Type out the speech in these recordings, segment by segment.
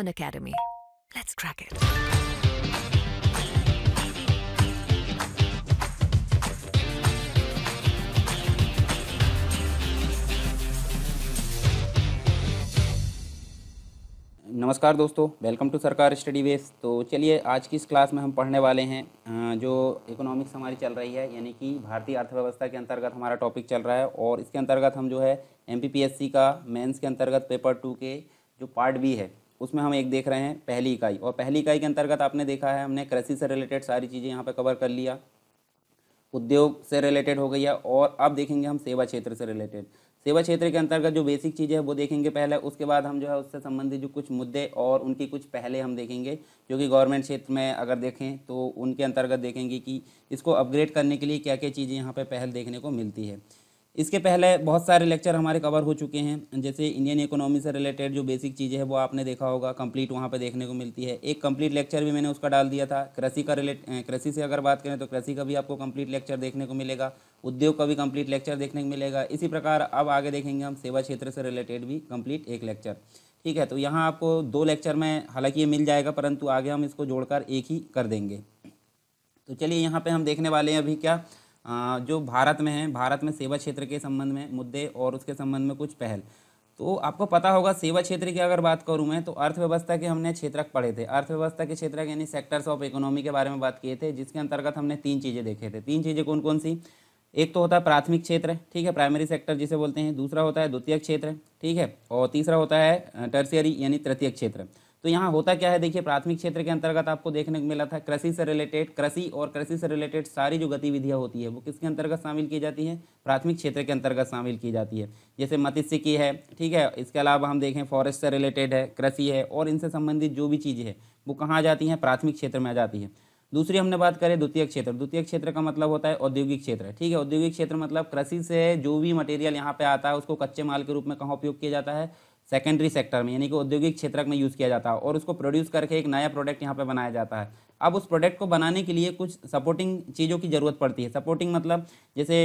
an academy. Let's crack it. नमस्कार दोस्तों welcome to Sarkar study base तो चलिए आज की इस क्लास में हम पढ़ने वाले हैं जो इकोनॉमिक्स हमारी चल रही है यानी कि भारतीय अर्थव्यवस्था के अंतर्गत हमारा टॉपिक चल रहा है और इसके अंतर्गत हम जो है एम का मेंस के अंतर्गत पेपर टू के जो पार्ट बी है उसमें हम एक देख रहे हैं पहली इकाई और पहली इकाई के अंतर्गत आपने देखा है हमने कृषि से रिलेटेड सारी चीज़ें यहाँ पर कवर कर लिया उद्योग से रिलेटेड हो गई है और अब देखेंगे हम सेवा क्षेत्र से रिलेटेड सेवा क्षेत्र के अंतर्गत जो बेसिक चीज़ें हैं वो देखेंगे पहले उसके बाद हम जो है उससे संबंधित जो कुछ मुद्दे और उनकी कुछ पहले हम देखेंगे जो कि गवर्नमेंट क्षेत्र में अगर देखें तो उनके अंतर्गत देखेंगे कि इसको अपग्रेड करने के लिए क्या क्या चीज़ें यहाँ पर पहल देखने को मिलती है इसके पहले बहुत सारे लेक्चर हमारे कवर हो चुके हैं जैसे इंडियन इकोनॉमी से रिलेटेड जो बेसिक चीज़ें हैं वो आपने देखा होगा कंप्लीट वहाँ पे देखने को मिलती है एक कंप्लीट लेक्चर भी मैंने उसका डाल दिया था कृषि का रिलेट कृषि से अगर बात करें तो कृषि का भी आपको कंप्लीट लेक्चर देखने को मिलेगा उद्योग का भी कम्प्लीट लेक्चर देखने को मिलेगा इसी प्रकार अब आगे देखेंगे हम सेवा क्षेत्र से रिलेटेड भी कम्प्लीट एक लेक्चर ठीक है तो यहाँ आपको दो लेक्चर में हालाँकि ये मिल जाएगा परंतु आगे हम इसको जोड़कर एक ही कर देंगे तो चलिए यहाँ पर हम देखने वाले हैं अभी क्या जो भारत में है भारत में सेवा क्षेत्र के संबंध में मुद्दे और उसके संबंध में कुछ पहल तो आपको पता होगा सेवा क्षेत्र की अगर बात करूँ मैं तो अर्थव्यवस्था के हमने क्षेत्रक पढ़े थे अर्थव्यवस्था के क्षेत्रक यानी सेक्टर्स ऑफ इकोनॉमी के बारे में बात किए थे जिसके अंतर्गत हमने तीन चीज़ें देखे थे तीन चीज़ें कौन कौन सी एक तो होता है प्राथमिक क्षेत्र ठीक है प्राइमरी सेक्टर जिसे बोलते हैं दूसरा होता है द्वितीय क्षेत्र ठीक है और तीसरा होता है टर्सियरी यानी तृतीय क्षेत्र तो यहाँ होता क्या है देखिए प्राथमिक क्षेत्र के अंतर्गत आपको देखने को मिला था कृषि से रिलेटेड कृषि और कृषि से रिलेटेड सारी जो गतिविधियाँ होती है वो किसके अंतर्गत शामिल की जाती है प्राथमिक क्षेत्र के अंतर्गत शामिल की जाती है जैसे मत्स्य की है ठीक है इसके अलावा हम देखें फॉरेस्ट से रिलेटेड है कृषि है और इनसे संबंधित जो भी चीज़ें हैं वो कहाँ आ जाती हैं प्राथमिक क्षेत्र में आ जाती है दूसरी हमने बात करें द्वितीय क्षेत्र द्वितीय क्षेत्र का मतलब होता है औद्योगिक क्षेत्र ठीक है औद्योगिक क्षेत्र मतलब कृषि से जो भी मटेरियल यहाँ पे आता है उसको कच्चे माल के रूप में कहाँ उपयोग किया जाता है सेकेंडरी सेक्टर में यानी कि औद्योगिक क्षेत्र में यूज़ किया जाता है और उसको प्रोड्यूस करके एक नया प्रोडक्ट यहाँ पर बनाया जाता है अब उस प्रोडक्ट को बनाने के लिए कुछ सपोर्टिंग चीज़ों की ज़रूरत पड़ती है सपोर्टिंग मतलब जैसे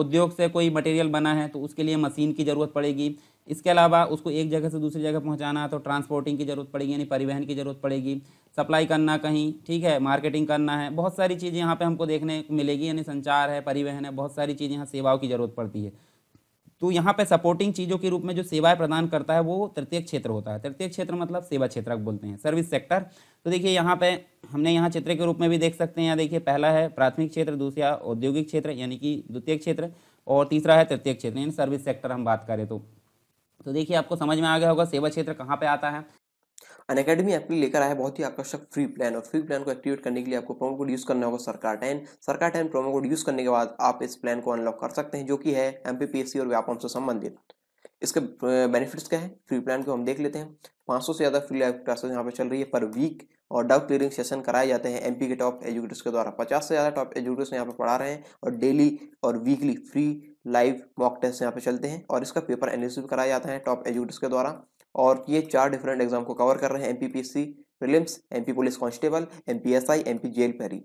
उद्योग से कोई मटेरियल बना है तो उसके लिए मशीन की ज़रूरत पड़ेगी इसके अलावा उसको एक जगह से दूसरी जगह पहुंचाना है तो ट्रांसपोर्टिंग की ज़रूरत पड़ेगी यानी परिवहन की ज़रूरत पड़ेगी सप्लाई करना कहीं ठीक है मार्केटिंग करना है बहुत सारी चीज़ें यहाँ पर हमको देखने को मिलेगी यानी संचार है परिवहन है बहुत सारी चीज़ें यहाँ सेवाओं की ज़रूरत पड़ती है तो यहाँ पे सपोर्टिंग चीज़ों के रूप में जो सेवाएं प्रदान करता है वो तृतीय क्षेत्र होता है तृतीय क्षेत्र मतलब सेवा क्षेत्र बोलते हैं सर्विस सेक्टर तो देखिए यहाँ पे हमने यहाँ क्षेत्र के रूप में भी देख सकते हैं यहाँ देखिए पहला है प्राथमिक क्षेत्र दूसरा औद्योगिक क्षेत्र यानी कि द्वितीय क्षेत्र और तीसरा है तृतीय क्षेत्र यानी सर्विस सेक्टर हम बात करें तो तो देखिए आपको समझ में आ गया होगा सेवा क्षेत्र कहाँ पे आता है अन अकेडमी आपके लिए लेकर आया है बहुत ही आकर्षक फ्री प्लान और फ्री प्लान को एक्टिवेट करने के लिए आपको प्रोमो कोड यूज करना होगा सरकार टेन सरकार टेन प्रोमो कोड यूज करने के बाद आप इस प्लान को अनलॉक कर सकते हैं जो कि है एमपीपीएससी और व्यापम से संबंधित इसके बेनिफिट्स क्या है फ्री प्लान को हम देख लेते हैं 500 से ज़्यादा फ्री लाइव क्लासेस यहाँ पे चल रही है पर वीक और डाउट क्लियरिंग सेशन कराए जाते हैं एमपी के टॉप एजुकेटर्स के द्वारा 50 से ज़्यादा टॉप एजुकेटर्स यहाँ पे पढ़ा रहे हैं और डेली और weekly free live mock test यहाँ पे चलते हैं और इसका पेपर एनालिसिस कराया जाता है टॉप एजुकेटर्स के द्वारा और ये चार डिफरेंट एग्जाम को कवर कर रहे हैं M P P C M P police constable M P S I M P jail पेरी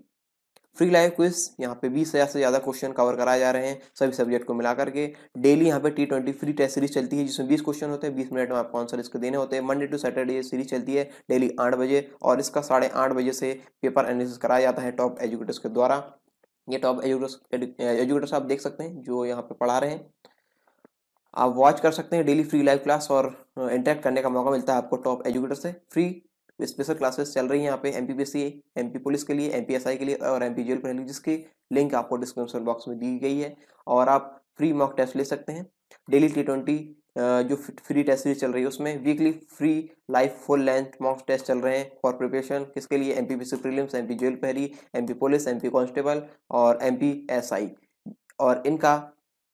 फ्री लाइव क्विज यहाँ पे बीस हज़ार से ज़्यादा क्वेश्चन कवर कराए जा रहे हैं सभी सब्जेक्ट को मिला करके डेली यहाँ पे T twenty free test series चलती है जिसमें बीस क्वेश्चन होते हैं बीस मिनट में आपको आंसर इसके देने होते हैं मंडे टू सैटरडे सीरीज चलती है डेली आठ बजे और इसका साढ़े आठ बजे से पेपर एनालिसिस कराया जाता है टॉप एजुकेटर्स के द्वारा ये टॉप एजुकेटर्स एजुकेटर्स आप देख सकते हैं जो यहाँ पे पढ़ा रहे हैं आप वॉच कर सकते हैं डेली फ्री लाइव क्लास और इंटरेक्ट करने का मौका मिलता है आपको टॉप एजुकेटर से फ्री स्पेशल क्लासेस चल रही हैं यहाँ पे एम पी पुलिस के लिए एम के लिए और एम पी जेल पढ़ने जिसकी लिंक आपको डिस्क्रिप्शन बॉक्स में दी गई है और आप फ्री मॉक टेस्ट ले सकते हैं डेली टी ट्वेंटी जो फ्री टेस्ट सीरीज चल रही है उसमें weekly free live full length mock test चल रहे हैं फॉर प्रिपरेशन किसके लिए M P P C M P jail पहली M P police M P constable और एम पी एस आई और इनका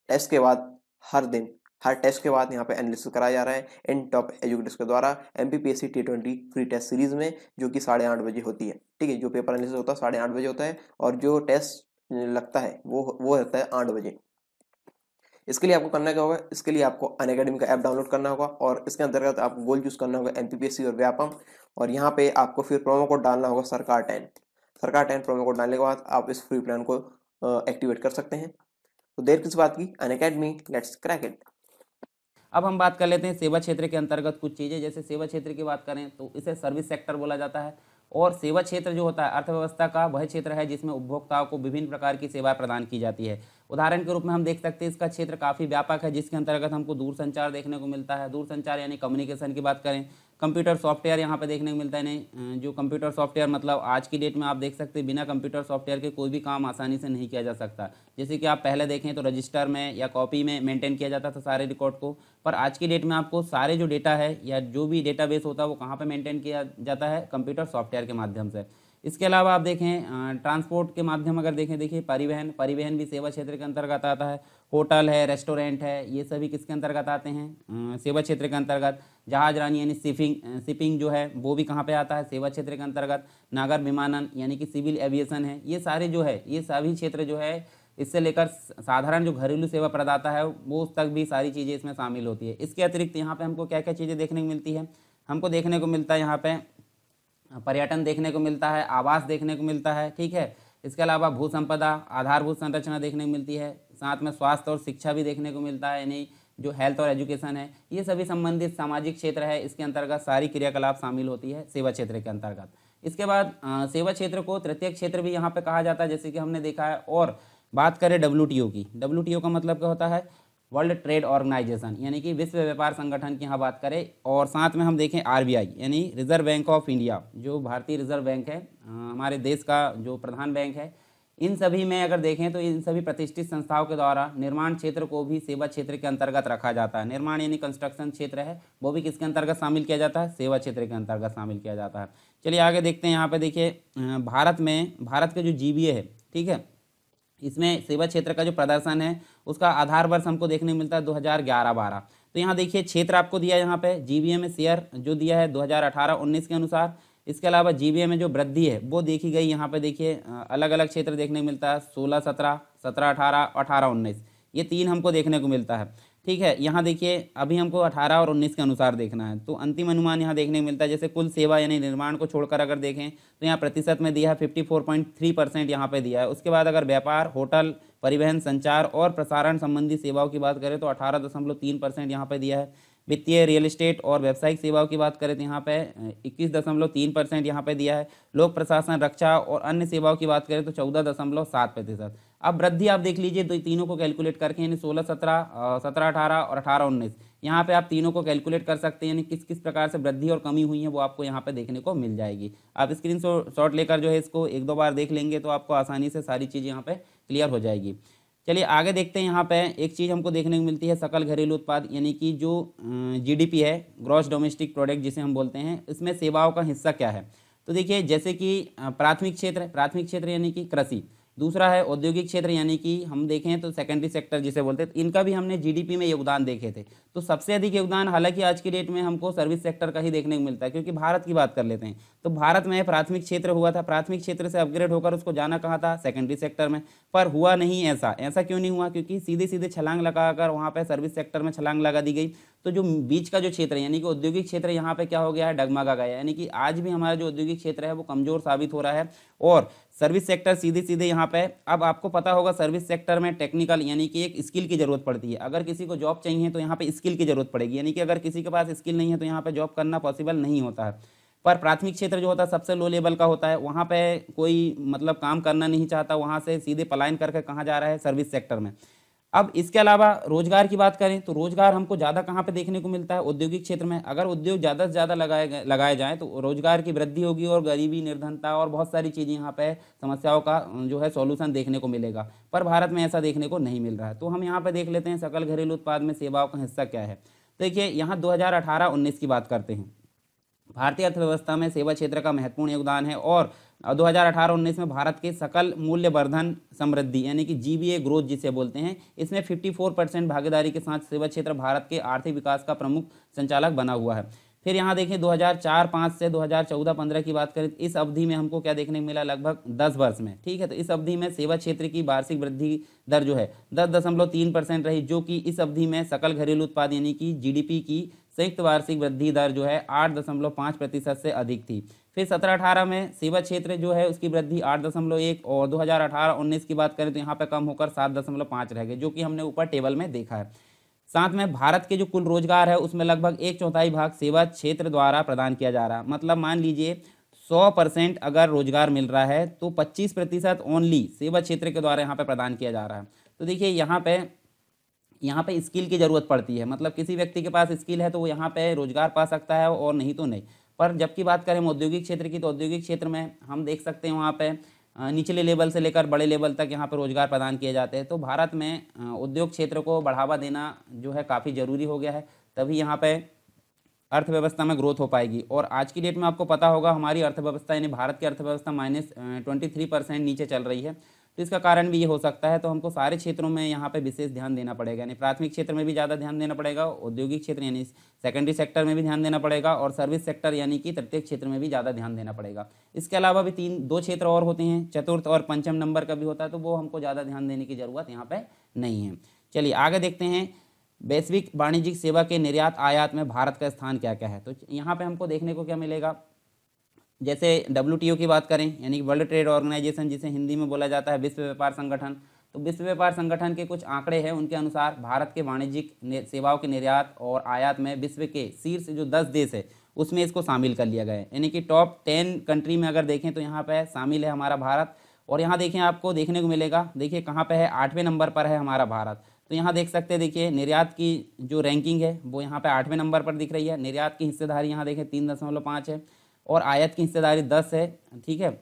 टेस्ट के बाद हर दिन हर टेस्ट के बाद यहाँ पे एनालिसिस कराया जा रहा है इन टॉप एजुकेटर्स के द्वारा M P P S C T twenty free test series में जो कि साढ़े आठ बजे होती है ठीक है जो पेपर एनालिसिस होता है साढ़े आठ बजे होता है और जो टेस्ट लगता है वो वो रहता है आठ बजे इसके लिए आपको करना क्या होगा इसके लिए आपको अन का ऐप डाउनलोड करना होगा और इसके अंतर्गत आपको गोल चूज करना होगा एम और व्यापम और यहाँ पे आपको फिर प्रोमो कोड डालना होगा सरकार टेन सरकार टेन प्रोमो कोड डालने के बाद आप इस फ्री प्लान को एक्टिवेट कर सकते हैं तो देर किस बात की Unacademy let's crack it अब हम बात कर लेते हैं सेवा क्षेत्र के अंतर्गत कुछ चीज़ें जैसे सेवा क्षेत्र की बात करें तो इसे सर्विस सेक्टर बोला जाता है और सेवा क्षेत्र जो होता है अर्थव्यवस्था का वह क्षेत्र है जिसमें उपभोक्ताओं को विभिन्न प्रकार की सेवाएं प्रदान की जाती है उदाहरण के रूप में हम देख सकते हैं इसका क्षेत्र काफ़ी व्यापक है जिसके अंतर्गत हमको दूरसंचार देखने को मिलता है दूरसंचार यानी कम्युनिकेशन की बात करें कंप्यूटर सॉफ्टवेयर यहाँ पे देखने को मिलता है नहीं जो कंप्यूटर सॉफ्टवेयर मतलब आज की डेट में आप देख सकते हैं बिना कंप्यूटर सॉफ्टवेयर के कोई भी काम आसानी से नहीं किया जा सकता जैसे कि आप पहले देखें तो रजिस्टर में या कॉपी में मेंटेन किया जाता था सारे रिकॉर्ड को पर आज की डेट में आपको सारे जो डेटा है या जो भी डेटा होता है वो कहाँ पर मेंटेन किया जाता है कंप्यूटर सॉफ्टवेयर के माध्यम से इसके अलावा आप देखें ट्रांसपोर्ट के माध्यम अगर देखें देखिए परिवहन परिवहन भी सेवा क्षेत्र के अंतर्गत आता है होटल है रेस्टोरेंट है ये सभी किसके अंतर्गत आते हैं सेवा क्षेत्र के अंतर्गत जहाज रानी यानी शिपिंग शिपिंग जो है वो भी कहाँ पे आता है सेवा क्षेत्र के अंतर्गत नागर विमानन यानी कि सिविल एविएशन है ये सारे जो है ये सभी क्षेत्र जो है इससे लेकर साधारण जो घरेलू सेवा प्रदाता है वो उस तक भी सारी चीज़ें इसमें शामिल होती है इसके अतिरिक्त यहाँ पर हमको क्या क्या चीज़ें देखने को मिलती है हमको देखने को मिलता है यहाँ पर पर्यटन देखने को मिलता है आवास देखने को मिलता है ठीक है इसके अलावा भू संपदा आधारभूत संरचना देखने को मिलती है साथ में स्वास्थ्य और शिक्षा भी देखने को मिलता है यानी जो हेल्थ और एजुकेशन है ये सभी संबंधित सामाजिक क्षेत्र है इसके अंतर्गत सारी क्रियाकलाप शामिल होती है सेवा क्षेत्र के अंतर्गत इसके बाद सेवा क्षेत्र को तृतीय क्षेत्र भी यहाँ पर कहा जाता है जैसे कि हमने देखा है और बात करें डब्ल्यू की डब्ल्यू का मतलब क्या होता है वर्ल्ड ट्रेड ऑर्गेनाइजेशन यानी कि विश्व व्यापार संगठन की यहाँ बात करें और साथ में हम देखें आरबीआई यानी रिजर्व बैंक ऑफ इंडिया जो भारतीय रिजर्व बैंक है हमारे देश का जो प्रधान बैंक है इन सभी में अगर देखें तो इन सभी प्रतिष्ठित संस्थाओं के द्वारा निर्माण क्षेत्र को भी सेवा क्षेत्र के अंतर्गत रखा जाता है निर्माण यानी कंस्ट्रक्शन क्षेत्र है वो भी किसके अंतर्गत शामिल किया जाता है सेवा क्षेत्र के अंतर्गत शामिल किया जाता है चलिए आगे देखते हैं यहाँ पे देखिए भारत में भारत के जो जी है ठीक है इसमें सेवा क्षेत्र का जो प्रदर्शन है उसका आधार वर्ष हमको देखने को मिलता है 2011 हज़ार तो यहाँ देखिए क्षेत्र आपको दिया यहाँ पे जीबीए में शेयर जो दिया है 2018-19 के अनुसार इसके अलावा जीबीए में जो वृद्धि है वो देखी गई यहाँ पे देखिए अलग अलग क्षेत्र देखने को मिलता है सोलह सत्रह सत्रह अठारह अठारह उन्नीस ये तीन हमको देखने को मिलता है ठीक है यहाँ देखिए अभी हमको 18 और 19 के अनुसार देखना है तो अंतिम अनुमान यहाँ देखने को मिलता है जैसे कुल सेवा यानी निर्माण को छोड़कर अगर देखें तो यहाँ प्रतिशत में दिया है fifty four point three percent यहाँ पर दिया है उसके बाद अगर व्यापार होटल परिवहन संचार और प्रसारण संबंधी सेवाओं की बात करें तो अठारह दशमलव तीन परसेंट यहाँ पर दिया है वित्तीय रियल इस्टेट और व्यावसायिक सेवाओं की बात करें तो यहाँ पर इक्कीस दशमलव तीन परसेंट यहाँ पर दिया है लोक प्रशासन रक्षा और अन्य सेवाओं की बात करें तो चौदह दशमलव सात प्रतिशत अब वृद्धि आप देख लीजिए तो तीनों को कैलकुलेट करके यानी सोलह सत्रह सत्रह अठारह और अठारह उन्नीस यहाँ पे आप तीनों को कैलकुलेट कर सकते हैं यानी किस किस प्रकार से वृद्धि और कमी हुई है वो आपको यहाँ पे देखने को मिल जाएगी आप स्क्रीन शॉट लेकर जो है इसको एक दो बार देख लेंगे तो आपको आसानी से सारी चीज़ यहाँ पर क्लियर हो जाएगी चलिए आगे देखते हैं यहाँ पर एक चीज़ हमको देखने को मिलती है सकल घरेलू उत्पाद यानी कि जो जी है ग्रॉस डोमेस्टिक प्रोडक्ट जिसे हम बोलते हैं इसमें सेवाओं का हिस्सा क्या है तो देखिए जैसे कि प्राथमिक क्षेत्र प्राथमिक क्षेत्र यानी कि कृषि दूसरा है औद्योगिक क्षेत्र यानी कि हम देखें तो सेकेंडरी सेक्टर जिसे बोलते हैं इनका भी हमने जीडीपी में योगदान देखे थे तो सबसे अधिक योगदान हालांकि आज की डेट में हमको सर्विस सेक्टर का ही देखने को मिलता है क्योंकि भारत की बात कर लेते हैं तो भारत में प्राथमिक क्षेत्र हुआ था प्राथमिक क्षेत्र से अपग्रेड होकर उसको जाना कहा था सेकेंडरी सेक्टर में पर हुआ नहीं ऐसा ऐसा क्यों नहीं हुआ क्योंकि सीधे सीधे छलांग लगाकर वहाँ पर सर्विस सेक्टर में छलांग लगा दी गई तो जो बीच का जो क्षेत्र है यानी कि औद्योगिक क्षेत्र यहाँ पे क्या हो गया है डगमगा गया यानी कि आज भी हमारा जो औद्योगिक क्षेत्र है वो कमज़ोर साबित हो रहा है और सर्विस सेक्टर सीधे सीधे यहाँ पे अब आपको पता होगा सर्विस सेक्टर में टेक्निकल यानी कि एक स्किल की जरूरत पड़ती है अगर किसी को जॉब चाहिए तो यहाँ पे स्किल की जरूरत पड़ेगी यानी कि अगर किसी के पास स्किल नहीं है तो यहाँ पे जॉब करना पॉसिबल नहीं होता है पर प्राथमिक क्षेत्र जो होता है सबसे लो लेवल का होता है वहाँ पर कोई मतलब काम करना नहीं चाहता वहाँ से सीधे पलायन करके कहाँ जा रहा है सर्विस सेक्टर में अब इसके अलावा रोजगार की बात करें तो रोजगार हमको ज़्यादा कहाँ पे देखने को मिलता है औद्योगिक क्षेत्र में अगर उद्योग ज़्यादा से ज़्यादा लगाए लगाए जाएँ तो रोजगार की वृद्धि होगी और गरीबी निर्धनता और बहुत सारी चीज़ें यहाँ पे समस्याओं का जो है सॉल्यूशन देखने को मिलेगा पर भारत में ऐसा देखने को नहीं मिल रहा है तो हम यहाँ पर देख लेते हैं सकल घरेलू उत्पाद में सेवाओं का हिस्सा क्या है देखिए यहाँ दो हज़ार की बात करते हैं भारतीय अर्थव्यवस्था में सेवा क्षेत्र का महत्वपूर्ण योगदान है और और 2018-19 में भारत के सकल मूल्यवर्धन समृद्धि यानी कि ए ग्रोथ जिसे बोलते हैं इसमें 54 परसेंट भागीदारी के साथ सेवा क्षेत्र भारत के आर्थिक विकास का प्रमुख संचालक बना हुआ है फिर यहाँ देखें 2004-5 से 2014-15 की बात करें इस अवधि में हमको क्या देखने को मिला लगभग 10 वर्ष में ठीक है तो इस अवधि में सेवा क्षेत्र की वार्षिक वृद्धि दर जो है दस दशमलव तीन परसेंट रही जो कि इस अवधि में सकल घरेलू उत्पाद यानी कि जीडीपी की संयुक्त वार्षिक वृद्धि दर जो है आठ दशमलव पाँच प्रतिशत से अधिक थी फिर सत्रह अठारह में सेवा क्षेत्र जो है उसकी वृद्धि आठ दशमलव एक और दो हज़ार अठारह उन्नीस की बात करें तो यहाँ पे कम होकर सात दशमलव पांच रह गए जो कि हमने ऊपर टेबल में देखा है साथ में भारत के जो कुल रोजगार है उसमें लगभग एक चौथाई भाग सेवा क्षेत्र द्वारा प्रदान किया जा रहा है मतलब मान लीजिए सौ परसेंट अगर रोजगार मिल रहा है तो पच्चीस प्रतिशत ओनली सेवा क्षेत्र के द्वारा यहाँ पर प्रदान किया जा रहा है तो देखिए यहाँ पे यहाँ पे स्किल की ज़रूरत पड़ती है मतलब किसी व्यक्ति के पास स्किल है तो वो यहाँ पे रोजगार पा सकता है और नहीं तो नहीं पर जबकि बात करें औद्योगिक क्षेत्र की तो औद्योगिक क्षेत्र में हम देख सकते हैं वहाँ पर निचले लेवल से लेकर बड़े लेवल तक यहाँ पर रोजगार प्रदान किए जाते हैं तो भारत में उद्योग क्षेत्र को बढ़ावा देना जो है काफ़ी ज़रूरी हो गया है तभी यहाँ पर अर्थव्यवस्था में ग्रोथ हो पाएगी और आज की डेट में आपको पता होगा हमारी अर्थव्यवस्था यानी भारत की अर्थव्यवस्था माइनस ट्वेंटी थ्री परसेंट नीचे चल रही है तो इसका कारण भी ये हो सकता है तो हमको सारे क्षेत्रों में यहाँ पे विशेष ध्यान देना पड़ेगा यानी प्राथमिक क्षेत्र में भी ज़्यादा ध्यान देना पड़ेगा औद्योगिक क्षेत्र यानी सेकेंडरी सेक्टर में भी ध्यान देना पड़ेगा और सर्विस सेक्टर यानी कि तृतीय क्षेत्र में भी ज़्यादा ध्यान देना पड़ेगा इसके अलावा भी तीन दो क्षेत्र और होते हैं चतुर्थ और पंचम नंबर का भी होता है तो वो हमको ज़्यादा ध्यान देने की ज़रूरत यहाँ पर नहीं है चलिए आगे देखते हैं वैश्विक वाणिज्यिक सेवा के निर्यात आयात में भारत का स्थान क्या क्या है तो यहाँ पे हमको देखने को क्या मिलेगा जैसे डब्ल्यू की बात करें यानी कि वर्ल्ड ट्रेड ऑर्गेनाइजेशन जिसे हिंदी में बोला जाता है विश्व व्यापार संगठन तो विश्व व्यापार संगठन के कुछ आंकड़े हैं उनके अनुसार भारत के वाणिज्यिक सेवाओं के निर्यात और आयात में विश्व के शीर्ष जो दस देश है उसमें इसको शामिल कर लिया गया है यानी कि टॉप टेन कंट्री में अगर देखें तो यहाँ पर शामिल है हमारा भारत और यहाँ देखें आपको देखने को मिलेगा देखिए कहाँ पर है आठवें नंबर पर है हमारा भारत तो यहाँ देख सकते हैं देखिए निर्यात की जो रैंकिंग है वो यहाँ पे आठवें नंबर पर दिख रही है निर्यात की हिस्सेदारी यहाँ देखें तीन दशमलव पाँच है और आयत की हिस्सेदारी दस है ठीक है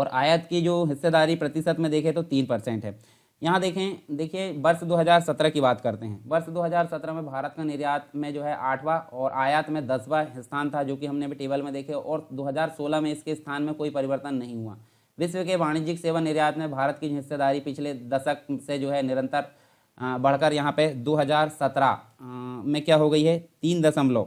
और आयत की जो हिस्सेदारी प्रतिशत में देखें तो तीन परसेंट है यहाँ देखें देखिए वर्ष 2017 की बात करते हैं वर्ष 2017 में भारत का निर्यात में जो है आठवां और आयात में दसवां स्थान था जो कि हमने भी टेबल में देखे और 2016 में इसके स्थान में कोई परिवर्तन नहीं हुआ विश्व के वाणिज्यिक सेवा निर्यात में भारत की हिस्सेदारी पिछले दशक से जो है निरंतर बढ़कर यहाँ पे दो में क्या हो गई है तीन दशमलव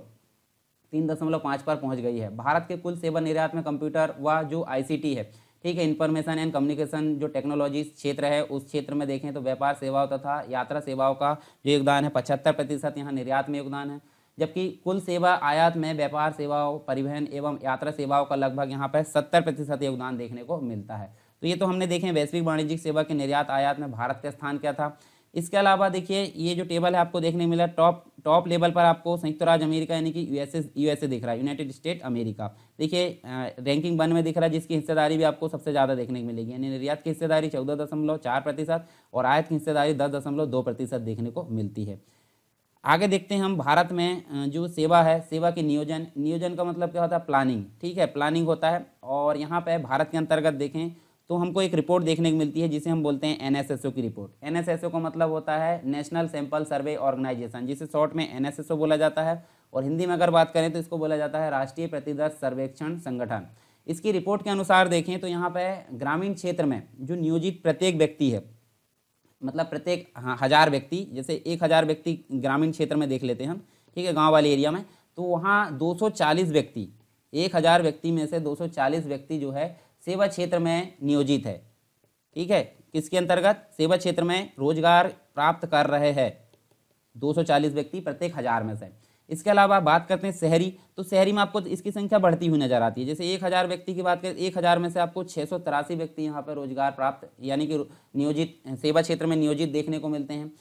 तीन दशमलव पाँच पर पहुंच गई है भारत के कुल सेवा निर्यात में कंप्यूटर व जो आईसीटी है ठीक है इन्फॉर्मेशन एंड कम्युनिकेशन जो टेक्नोलॉजी क्षेत्र है उस क्षेत्र में देखें तो व्यापार सेवाओं तथा यात्रा सेवाओं का जो योगदान है पचहत्तर प्रतिशत यहाँ निर्यात में योगदान है जबकि कुल सेवा आयात में व्यापार सेवाओं परिवहन एवं यात्रा सेवाओं का लगभग यहाँ पर सत्तर प्रतिशत योगदान देखने को मिलता है तो ये तो हमने देखें वैश्विक वाणिज्यिक सेवा के निर्यात आयात में भारत का स्थान क्या था इसके अलावा देखिए ये जो टेबल है आपको देखने मिला टॉप टॉप लेवल पर आपको संयुक्त राज्य अमेरिका यानी कि यूएसए यूएसए दिख रहा है यूनाइटेड स्टेट अमेरिका देखिए रैंकिंग वन में दिख रहा है जिसकी हिस्सेदारी भी आपको सबसे ज़्यादा देखने को मिलेगी यानी निर्यात की हिस्सेदारी चौदह दशमलव चार प्रतिशत और आयत की हिस्सेदारी दस दशमलव दो प्रतिशत देखने को मिलती है आगे देखते हैं हम भारत में जो सेवा है सेवा के नियोजन नियोजन का मतलब क्या होता है प्लानिंग ठीक है प्लानिंग होता है और यहाँ पर भारत के अंतर्गत देखें तो हमको एक रिपोर्ट देखने को मिलती है जिसे हम बोलते हैं एनएसएसओ की रिपोर्ट एनएसएसओ का मतलब होता है नेशनल सैंपल सर्वे ऑर्गेनाइजेशन जिसे शॉर्ट में एनएसएसओ बोला जाता है और हिंदी में अगर बात करें तो इसको बोला जाता है राष्ट्रीय प्रतिदर्श सर्वेक्षण संगठन इसकी रिपोर्ट के अनुसार देखें तो यहाँ पर ग्रामीण क्षेत्र में जो नियोजित प्रत्येक व्यक्ति है मतलब प्रत्येक हाँ, हज़ार व्यक्ति जैसे एक हज़ार व्यक्ति ग्रामीण क्षेत्र में देख लेते हैं हम ठीक है गाँव वाले एरिया में तो वहाँ 240 व्यक्ति एक हज़ार व्यक्ति में से 240 व्यक्ति जो है सेवा क्षेत्र में नियोजित है ठीक है किसके अंतर्गत सेवा क्षेत्र में रोजगार प्राप्त कर रहे हैं 240 व्यक्ति प्रत्येक हजार में से इसके अलावा बात करते हैं शहरी तो शहरी में आपको इसकी संख्या बढ़ती हुई नजर आती है जैसे एक हज़ार व्यक्ति की बात करें एक हज़ार में से आपको छः सौ तिरासी व्यक्ति यहाँ पर रोजगार प्राप्त यानी कि नियोजित सेवा क्षेत्र में नियोजित देखने को मिलते हैं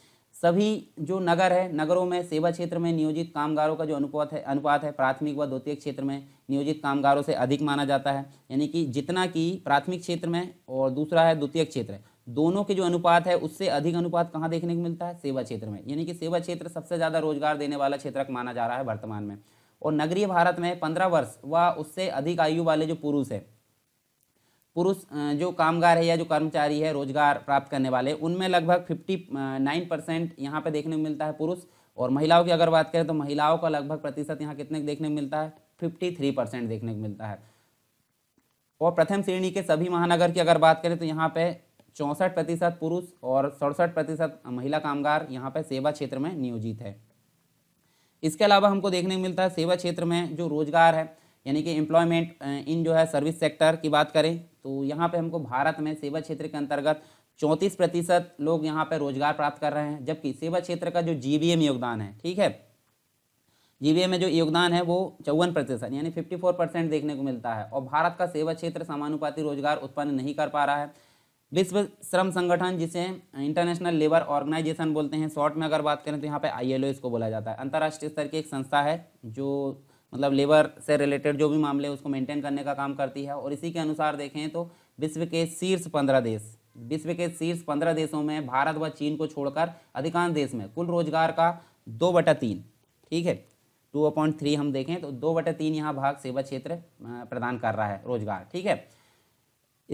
सभी जो नगर है नगरों में सेवा क्षेत्र में नियोजित कामगारों का जो अनुपात है अनुपात है प्राथमिक व द्वितीय क्षेत्र में नियोजित कामगारों से अधिक माना जाता है यानी कि जितना कि प्राथमिक क्षेत्र में और दूसरा है द्वितीय क्षेत्र दोनों के जो अनुपात है उससे अधिक अनुपात कहाँ देखने को मिलता है सेवा क्षेत्र में यानी कि सेवा क्षेत्र सबसे ज़्यादा रोजगार देने वाला क्षेत्र माना जा रहा है वर्तमान में और नगरीय भारत में पंद्रह वर्ष व उससे अधिक आयु वाले जो पुरुष हैं पुरुष जो कामगार है या जो कर्मचारी है रोजगार प्राप्त करने वाले उनमें लगभग फिफ्टी नाइन परसेंट यहाँ पर देखने को मिलता है पुरुष और महिलाओं की अगर बात करें तो महिलाओं का लगभग प्रतिशत यहाँ कितने देखने को मिलता है फिफ्टी थ्री परसेंट देखने को मिलता है और प्रथम श्रेणी के सभी महानगर की अगर बात करें तो यहाँ पे चौंसठ प्रतिशत पुरुष और सड़सठ प्रतिशत महिला कामगार यहाँ पे सेवा क्षेत्र में नियोजित है इसके अलावा हमको देखने को मिलता है सेवा क्षेत्र में जो रोजगार है यानी कि एम्प्लॉयमेंट इन जो है सर्विस सेक्टर की बात करें तो यहाँ पे हमको भारत में सेवा क्षेत्र के अंतर्गत चौंतीस प्रतिशत लोग यहाँ पे रोजगार प्राप्त कर रहे हैं जबकि सेवा क्षेत्र का जो जीबीए में योगदान है ठीक है जीबीए में जो योगदान है वो चौवन प्रतिशत यानी फिफ्टी फोर परसेंट देखने को मिलता है और भारत का सेवा क्षेत्र समानुपाती रोजगार उत्पन्न नहीं कर पा रहा है विश्व श्रम संगठन जिसे इंटरनेशनल लेबर ऑर्गेनाइजेशन बोलते हैं शॉर्ट में अगर बात करें तो यहाँ पे आईएलओ इसको बोला जाता है अंतर्राष्ट्रीय स्तर की एक संस्था है जो मतलब लेबर से रिलेटेड जो भी मामले उसको मेंटेन करने का काम करती है और इसी के अनुसार देखें तो विश्व के शीर्ष पंद्रह देश विश्व के शीर्ष पंद्रह देशों में भारत व चीन को छोड़कर अधिकांश देश में कुल रोजगार का दो बटा तीन ठीक है टू पॉइंट थ्री हम देखें तो दो बटे तीन यहाँ भाग सेवा क्षेत्र प्रदान कर रहा है रोजगार ठीक है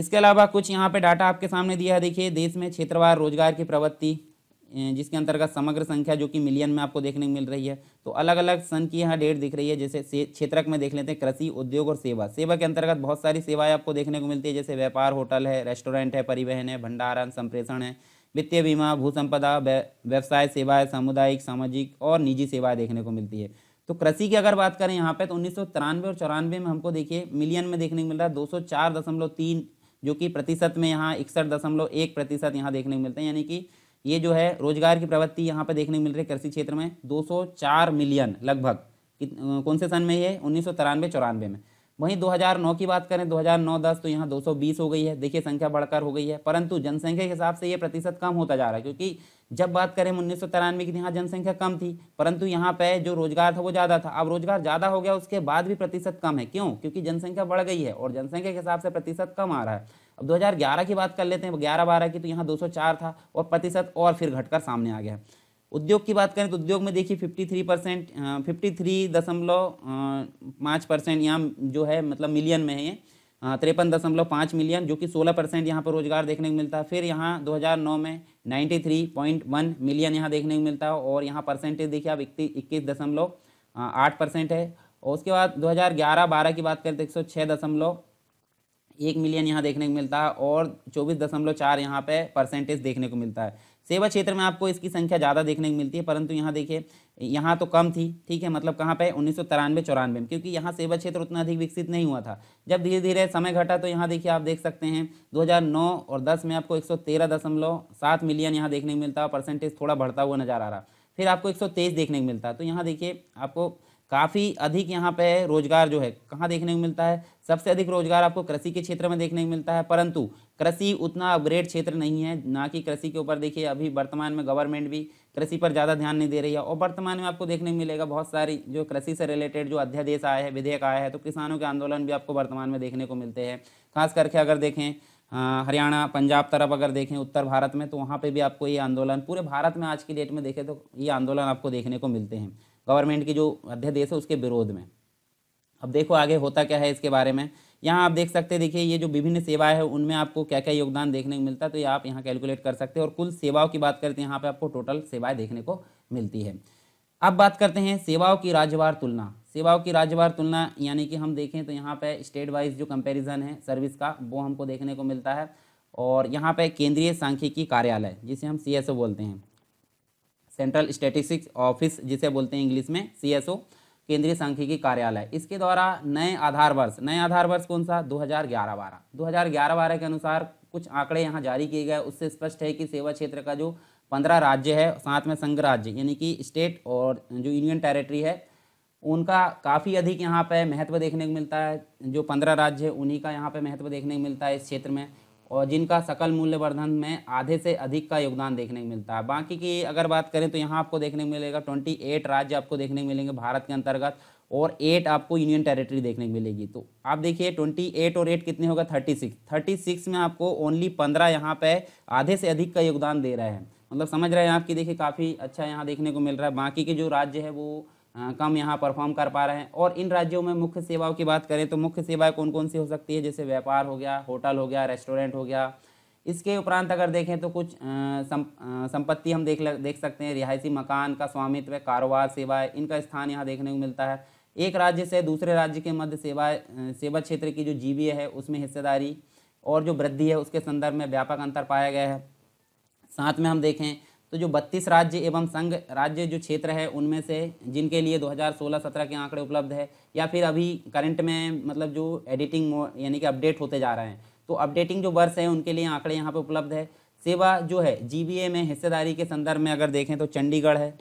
इसके अलावा कुछ यहाँ पे डाटा आपके सामने दिया है देखिए देश में क्षेत्रवार रोजगार की प्रवृत्ति जिसके अंतर्गत समग्र संख्या जो कि मिलियन में आपको देखने को मिल रही है तो अलग अलग सन की यहाँ डेट दिख रही है जैसे क्षेत्रक में देख लेते हैं कृषि उद्योग और सेवा सेवा के अंतर्गत बहुत सारी सेवाएं आपको देखने को मिलती है जैसे व्यापार होटल है रेस्टोरेंट है परिवहन है भंडारण संप्रेषण है वित्तीय बीमा भू संपदा व्यवसाय सेवाएं सामुदायिक सामाजिक और निजी सेवाएं देखने को मिलती है तो कृषि की अगर बात करें यहाँ पे तो उन्नीस और चौरानवे में हमको देखिए मिलियन में देखने को मिल रहा है दो जो कि प्रतिशत में यहाँ इकसठ दशमलव एक प्रतिशत यहाँ देखने को मिलते हैं यानी कि ये जो है रोजगार की प्रवृत्ति यहाँ पर देखने को मिल रही है कृषि क्षेत्र में 204 मिलियन लगभग कौन से सन में ये उन्नीस सौ में वहीं 2009 की बात करें 2009-10 तो यहाँ 220 हो गई है देखिए संख्या बढ़कर हो गई है परंतु जनसंख्या के हिसाब से ये प्रतिशत कम होता जा रहा है क्योंकि जब बात करें उन्नीस सौ तिरानवे की तो यहाँ जनसंख्या कम थी परंतु यहाँ पे जो रोजगार था वो ज़्यादा था अब रोजगार ज़्यादा हो गया उसके बाद भी प्रतिशत कम है क्यों क्योंकि जनसंख्या बढ़ गई है और जनसंख्या के हिसाब से प्रतिशत कम आ रहा है अब 2011 की बात कर लेते हैं ग्यारह बारह की तो यहाँ 204 था और प्रतिशत और फिर घटकर सामने आ गया उद्योग की बात करें तो उद्योग में देखिए 53 परसेंट फिफ्टी थ्री दशमलव पाँच परसेंट यहाँ जो है मतलब मिलियन में है ये तिरपन दशमलव पाँच मिलियन जो कि 16 परसेंट यहाँ पर रोजगार देखने को मिलता है फिर यहाँ 2009 में 93.1 मिलियन यहाँ देखने को मिलता है और यहाँ परसेंटेज देखिए आप इक्कीस दशमलव आठ परसेंट है और उसके बाद 2011-12 की बात करें तो एक सौ छः दशमलव एक मिलियन यहाँ देखने को मिलता है और चौबीस दशमलव चार यहाँ पे परसेंटेज देखने को मिलता है सेवा क्षेत्र में आपको इसकी संख्या ज़्यादा देखने को मिलती है परंतु यहाँ देखिए यहाँ तो कम थी ठीक है मतलब कहाँ पे उन्नीस सौ तिरानवे चौरानवे में क्योंकि यहाँ सेवा क्षेत्र उतना अधिक विकसित नहीं हुआ था जब धीरे धीरे समय घटा तो यहाँ देखिए आप देख सकते हैं 2009 और 10 में आपको एक सौ तेरह दशमलव सात मिलियन यहाँ देखने को मिलता है परसेंटेज थोड़ा बढ़ता हुआ नजर आ रहा फिर आपको एक सौ तेईस देखने को मिलता है तो यहाँ देखिए आपको काफ़ी अधिक यहाँ पे रोजगार जो है कहाँ देखने को मिलता है सबसे अधिक रोजगार आपको कृषि के क्षेत्र में देखने को मिलता है परंतु कृषि उतना अपग्रेड क्षेत्र नहीं है ना कि कृषि के ऊपर देखिए अभी वर्तमान में गवर्नमेंट भी कृषि पर ज़्यादा ध्यान नहीं दे रही है और वर्तमान में आपको देखने को मिलेगा बहुत सारी जो कृषि से रिलेटेड जो अध्यादेश आए हैं विधेयक आया है तो किसानों के आंदोलन भी आपको वर्तमान में देखने को मिलते हैं खास करके अगर देखें हरियाणा पंजाब तरफ अगर देखें उत्तर भारत में तो वहाँ पर भी आपको ये आंदोलन पूरे भारत में आज की डेट में देखें तो ये आंदोलन आपको देखने को मिलते हैं गवर्नमेंट की जो अध्यादेश है उसके विरोध में अब देखो आगे होता क्या है इसके बारे में यहाँ आप देख सकते हैं देखिए ये जो विभिन्न सेवाएं हैं उनमें आपको क्या क्या योगदान देखने को मिलता है तो ये आप यहाँ कैलकुलेट कर सकते हैं और कुल सेवाओं की बात करते हैं यहाँ पे आपको टोटल सेवाएं देखने को मिलती है अब बात करते हैं सेवाओं की राज्यवार तुलना सेवाओं की राज्यवार तुलना यानी कि हम देखें तो यहाँ पे स्टेट वाइज जो कंपेरिजन है सर्विस का वो हमको देखने को मिलता है और यहाँ पे केंद्रीय सांख्यिकी कार्यालय जिसे हम सी बोलते हैं सेंट्रल स्टेटिस्टिक्स ऑफिस जिसे बोलते हैं इंग्लिश में सी केंद्रीय सांख्यिकी कार्यालय इसके द्वारा नए आधार वर्ष नए आधार वर्ष कौन सा 2011 हज़ार ग्यारह 12 के अनुसार कुछ आंकड़े यहाँ जारी किए गए उससे स्पष्ट है कि सेवा क्षेत्र का जो पंद्रह राज्य है साथ में संघ राज्य यानी कि स्टेट और जो यूनियन टेरिटरी है उनका काफ़ी अधिक यहाँ पर महत्व देखने को मिलता है जो पंद्रह राज्य है उन्हीं का यहाँ पर महत्व देखने को मिलता है इस क्षेत्र में और जिनका सकल मूल्यवर्धन में आधे से अधिक का योगदान देखने को मिलता है बाकी की अगर बात करें तो यहाँ आपको देखने को मिलेगा ट्वेंटी एट राज्य आपको देखने को मिलेंगे भारत के अंतर्गत और एट आपको यूनियन टेरिटरी देखने को मिलेगी तो आप देखिए ट्वेंटी एट और एट कितने होगा थर्टी सिक्स थर्टी सिक्स में आपको ओनली पंद्रह यहाँ पे आधे से अधिक का योगदान दे रहे हैं मतलब समझ रहे हैं आपकी देखिए काफ़ी अच्छा यहाँ देखने को मिल रहा है बाकी के जो राज्य है वो हाँ, कम यहाँ परफॉर्म कर पा रहे हैं और इन राज्यों में मुख्य सेवाओं की बात करें तो मुख्य सेवाएं कौन कौन सी हो सकती है जैसे व्यापार हो गया होटल हो गया रेस्टोरेंट हो गया इसके उपरांत अगर देखें तो कुछ संपत्ति हम देख देख सकते हैं रिहायशी मकान का स्वामित्व कारोबार सेवाएं इनका स्थान यहाँ देखने को मिलता है एक राज्य से दूसरे राज्य के मध्य सेवा सेवा क्षेत्र की जो जी है उसमें हिस्सेदारी और जो वृद्धि है उसके संदर्भ में व्यापक अंतर पाया गया है साथ में हम देखें तो जो 32 राज्य एवं संघ राज्य जो क्षेत्र है उनमें से जिनके लिए 2016-17 के आंकड़े उपलब्ध है या फिर अभी करंट में मतलब जो एडिटिंग यानी कि अपडेट होते जा रहे हैं तो अपडेटिंग जो वर्ष है उनके लिए आंकड़े यहाँ पर उपलब्ध है सेवा जो है जी में हिस्सेदारी के संदर्भ में अगर देखें तो चंडीगढ़ है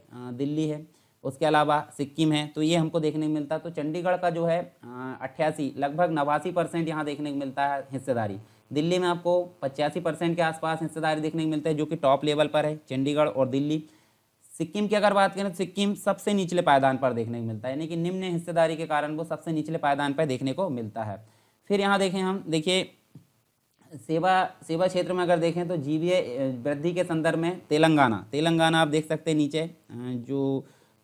दिल्ली है उसके अलावा सिक्किम है तो ये हमको देखने को मिलता है तो चंडीगढ़ का जो है अट्ठासी लगभग नवासी परसेंट यहाँ देखने को मिलता है हिस्सेदारी दिल्ली में आपको पचासी परसेंट के आसपास हिस्सेदारी देखने को मिलता है जो कि टॉप लेवल पर है चंडीगढ़ और दिल्ली सिक्किम की अगर बात करें तो सिक्किम सबसे निचले पायदान पर देखने को मिलता है यानी कि निम्न हिस्सेदारी के कारण वो सबसे निचले पायदान पर देखने को मिलता है फिर यहाँ देखें हम देखिए सेवा सेवा क्षेत्र में अगर देखें तो जीबीए वृद्धि के संदर्भ में तेलंगाना तेलंगाना आप देख सकते हैं नीचे जो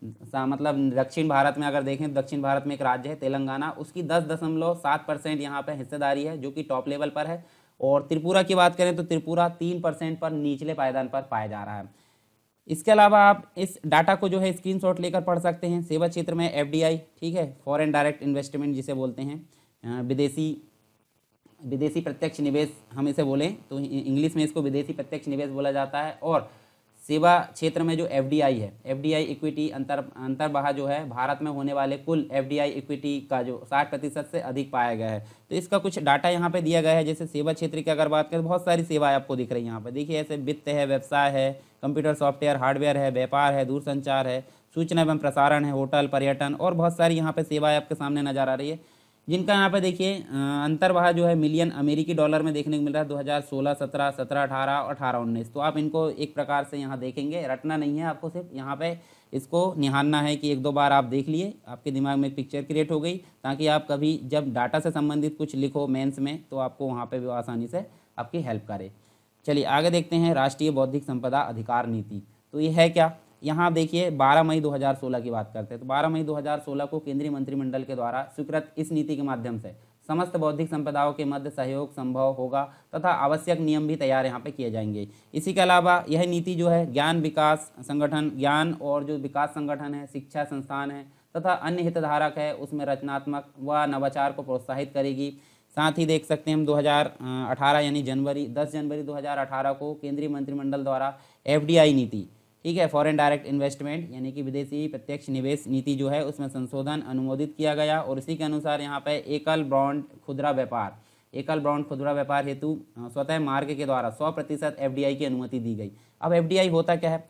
मतलब दक्षिण भारत में अगर देखें तो दक्षिण भारत में एक राज्य है तेलंगाना उसकी दस दशमलव सात परसेंट यहाँ पर हिस्सेदारी है जो कि टॉप लेवल पर है और त्रिपुरा की बात करें तो त्रिपुरा तीन परसेंट पर निचले पायदान पर पाया जा रहा है इसके अलावा आप इस डाटा को जो है स्क्रीन लेकर पढ़ सकते हैं सेवा क्षेत्र में एफ ठीक है फॉरन डायरेक्ट इन्वेस्टमेंट जिसे बोलते हैं विदेशी विदेशी प्रत्यक्ष निवेश हम इसे बोलें तो इंग्लिश में इसको विदेशी प्रत्यक्ष निवेश बोला जाता है और सेवा क्षेत्र में जो एफ है एफ इक्विटी अंतर बहा जो है भारत में होने वाले कुल एफ इक्विटी का जो साठ प्रतिशत से अधिक पाया गया है तो इसका कुछ डाटा यहाँ पे दिया गया है जैसे सेवा क्षेत्र की अगर बात करें बहुत सारी सेवाएं आपको दिख रही है यहाँ पर देखिए ऐसे वित्त है व्यवसाय है कंप्यूटर सॉफ्टवेयर हार्डवेयर है व्यापार है दूरसंचार है सूचना एवं प्रसारण है होटल पर्यटन और बहुत सारी यहाँ पर सेवाएँ आपके सामने नजर आ रही है जिनका यहाँ पे देखिए अंतर्वाह जो है मिलियन अमेरिकी डॉलर में देखने को मिल रहा है 2016, 17, 17, 18 और अठारह उन्नीस तो आप इनको एक प्रकार से यहाँ देखेंगे रटना नहीं है आपको सिर्फ यहाँ पे इसको निहारना है कि एक दो बार आप देख लिए आपके दिमाग में एक पिक्चर क्रिएट हो गई ताकि आप कभी जब डाटा से संबंधित कुछ लिखो मेन्स में तो आपको वहाँ पर भी आसानी से आपकी हेल्प करे चलिए आगे देखते हैं राष्ट्रीय बौद्धिक संपदा अधिकार नीति तो ये है क्या यहाँ देखिए 12 मई 2016 की बात करते हैं तो 12 मई 2016 को केंद्रीय मंत्रिमंडल के द्वारा स्वीकृत इस नीति के माध्यम से समस्त बौद्धिक संपदाओं के मध्य सहयोग संभव होगा तथा आवश्यक नियम भी तैयार यहाँ पे किए जाएंगे इसी के अलावा यह नीति जो है ज्ञान विकास संगठन ज्ञान और जो विकास संगठन है शिक्षा संस्थान है तथा अन्य हितधारक है उसमें रचनात्मक व नवाचार को प्रोत्साहित करेगी साथ ही देख सकते हैं हम 2018 यानी जनवरी 10 जनवरी 2018 को केंद्रीय मंत्रिमंडल द्वारा एफडीआई नीति ठीक है फॉरेन डायरेक्ट इन्वेस्टमेंट यानी कि विदेशी प्रत्यक्ष निवेश नीति जो है उसमें संशोधन अनुमोदित किया गया और इसी के अनुसार यहाँ पर एकल ब्रांड खुदरा व्यापार एकल ब्रांड खुदरा व्यापार हेतु हाँ, स्वतः मार्ग के द्वारा सौ प्रतिशत एफ की अनुमति दी गई अब एफ होता क्या है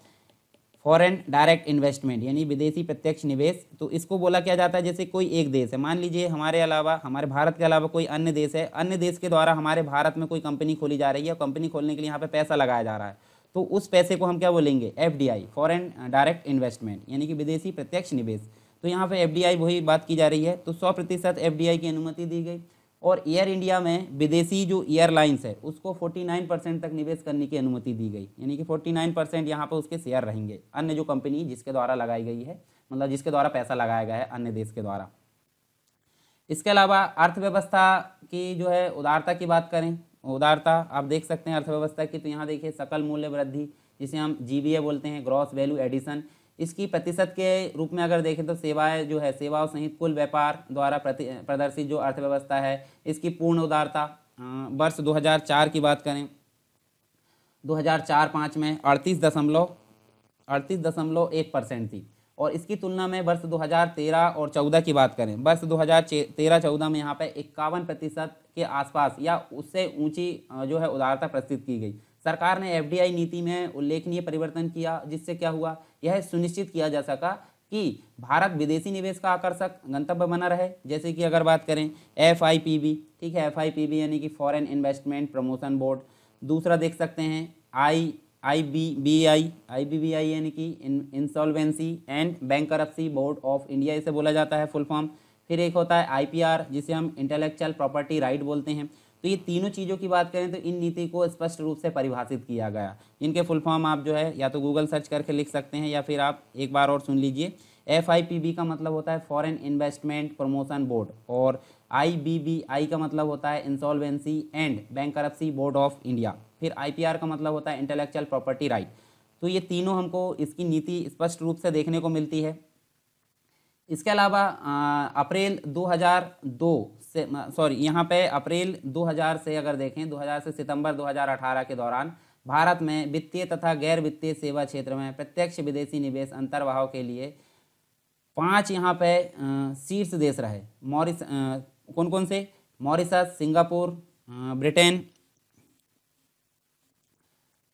फॉरेन डायरेक्ट इन्वेस्टमेंट यानी विदेशी प्रत्यक्ष निवेश तो इसको बोला क्या जाता है जैसे कोई एक देश है मान लीजिए हमारे अलावा हमारे भारत के अलावा कोई अन्य देश है अन्य देश के द्वारा हमारे भारत में कोई कंपनी खोली जा रही है और कंपनी खोलने के लिए यहाँ पे पैसा लगाया जा रहा है तो उस पैसे को हम क्या बोलेंगे F D I foreign direct investment यानी कि विदेशी प्रत्यक्ष निवेश तो यहाँ पे एफ वही बात की जा रही है तो सौ प्रतिशत एफ की अनुमति दी गई और एयर इंडिया में विदेशी जो एयरलाइंस है उसको 49 परसेंट तक निवेश करने की अनुमति दी गई यानी कि 49 परसेंट यहाँ पर उसके शेयर रहेंगे अन्य जो कंपनी जिसके द्वारा लगाई गई है मतलब जिसके द्वारा पैसा लगाया गया है अन्य देश के द्वारा इसके अलावा अर्थव्यवस्था की जो है उदारता की बात करें उदारता आप देख सकते हैं अर्थव्यवस्था की तो यहाँ देखिए सकल मूल्य वृद्धि जिसे हम जी बोलते हैं ग्रॉस वैल्यू एडिशन इसकी प्रतिशत के रूप में अगर देखें तो सेवाएं जो है सेवाओं सहित कुल व्यापार द्वारा प्रदर्शित जो अर्थव्यवस्था है इसकी पूर्ण उदारता वर्ष 2004 की बात करें 2004-5 में अड़तीस दशमलव अड़तीस दशमलव एक परसेंट थी और इसकी तुलना में वर्ष 2013 और 14 की बात करें वर्ष 2013-14 में यहाँ पर इक्यावन प्रतिशत के आसपास या उससे ऊंची जो है उदारता प्रस्तुत की गई सरकार ने एफडीआई नीति में उल्लेखनीय परिवर्तन किया जिससे क्या हुआ यह सुनिश्चित किया जा सका कि भारत विदेशी निवेश का आकर्षक गंतव्य बना रहे जैसे कि अगर बात करें एफ ठीक है एफ यानी कि फॉरेन इन्वेस्टमेंट प्रमोशन बोर्ड दूसरा देख सकते हैं I I B B I I B B I यानी कि insolvency and bank board of India इसे बोला जाता है फुल फॉर्म फिर एक होता है आई पी आर जिसे हम इंटेलेक्चुअल प्रॉपर्टी राइट बोलते हैं तो ये तीनों चीज़ों की बात करें तो इन नीति को स्पष्ट रूप से परिभाषित किया गया इनके फुल फॉर्म आप जो है या तो गूगल सर्च करके लिख सकते हैं या फिर आप एक बार और सुन लीजिए एफ का मतलब होता है फॉरेन इन्वेस्टमेंट प्रमोशन बोर्ड और आई का मतलब होता है insolvency and bankruptcy board of India फिर आई का मतलब होता है इंटेलेक्चुअल प्रॉपर्टी राइट तो ये तीनों हमको इसकी नीति स्पष्ट रूप से देखने को मिलती है इसके अलावा अप्रैल 2002 से सॉरी यहाँ पे अप्रैल 2000 से अगर देखें 2000 से सितंबर 2018 के दौरान भारत में वित्तीय तथा गैर वित्तीय सेवा क्षेत्र में प्रत्यक्ष विदेशी निवेश अंतर्वाह के लिए पांच यहाँ पे शीर्ष देश रहे मॉरिस कौन कौन से मॉरिशस सिंगापुर ब्रिटेन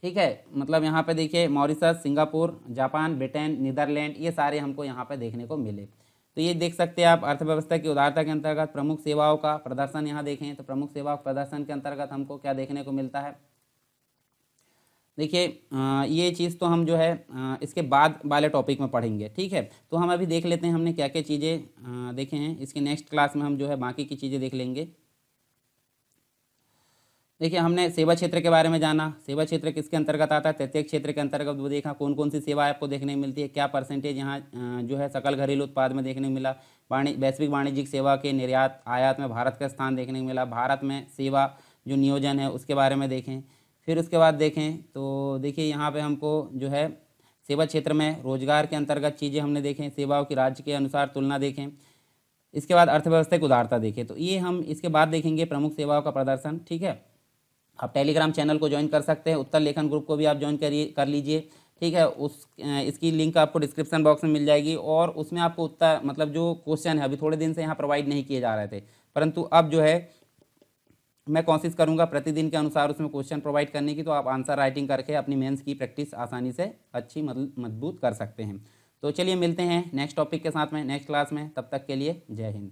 ठीक है मतलब यहाँ पे देखिए Mauritius Singapore Japan Britain Netherland ये सारे हमको यहाँ पे देखने को मिले तो ये देख सकते हैं आप अर्थव्यवस्था की उदारता के अंतर्गत प्रमुख सेवाओं का प्रदर्शन यहाँ देखें तो प्रमुख सेवाओं प्रदर्शन के अंतर्गत हमको क्या देखने को मिलता है देखिए ये चीज़ तो हम जो है इसके बाद वाले टॉपिक में पढ़ेंगे ठीक है तो हम अभी देख लेते हैं हमने क्या क्या चीज़ें देखे हैं इसके नेक्स्ट क्लास में हम जो है बाकी की चीज़ें देख लेंगे देखिए हमने सेवा क्षेत्र के बारे में जाना सेवा क्षेत्र किसके अंतर्गत आता है तृतीय क्षेत्र के अंतर्गत वो देखा कौन कौन सी सेवा आपको देखने मिलती है क्या परसेंटेज यहाँ जो है सकल घरेलू उत्पाद में देखने मिला वाणि वैश्विक वाणिज्यिक सेवा के निर्यात आयात में भारत का स्थान देखने को मिला भारत में सेवा जो नियोजन है उसके बारे में देखें फिर उसके बाद देखें तो देखिए यहाँ पे हमको जो है सेवा क्षेत्र में रोजगार के अंतर्गत चीज़ें हमने देखें सेवाओं की राज्य के अनुसार तुलना देखें इसके बाद अर्थव्यवस्था की उदारता देखें तो ये हम इसके बाद देखेंगे प्रमुख सेवाओं का प्रदर्शन ठीक है आप टेलीग्राम चैनल को ज्वाइन कर सकते हैं उत्तर लेखन ग्रुप को भी आप ज्वाइन करिए कर लीजिए ठीक है उस इसकी लिंक आपको डिस्क्रिप्शन बॉक्स में मिल जाएगी और उसमें आपको उत्तर मतलब जो क्वेश्चन है अभी थोड़े दिन से यहाँ प्रोवाइड नहीं किए जा रहे थे परंतु अब जो है मैं कोशिश करूंगा प्रतिदिन के अनुसार उसमें क्वेश्चन प्रोवाइड करने की तो आप आंसर राइटिंग करके अपनी मेंस की प्रैक्टिस आसानी से अच्छी मजबूत कर सकते हैं तो चलिए मिलते हैं नेक्स्ट टॉपिक के साथ में नेक्स्ट क्लास में तब तक के लिए जय हिंद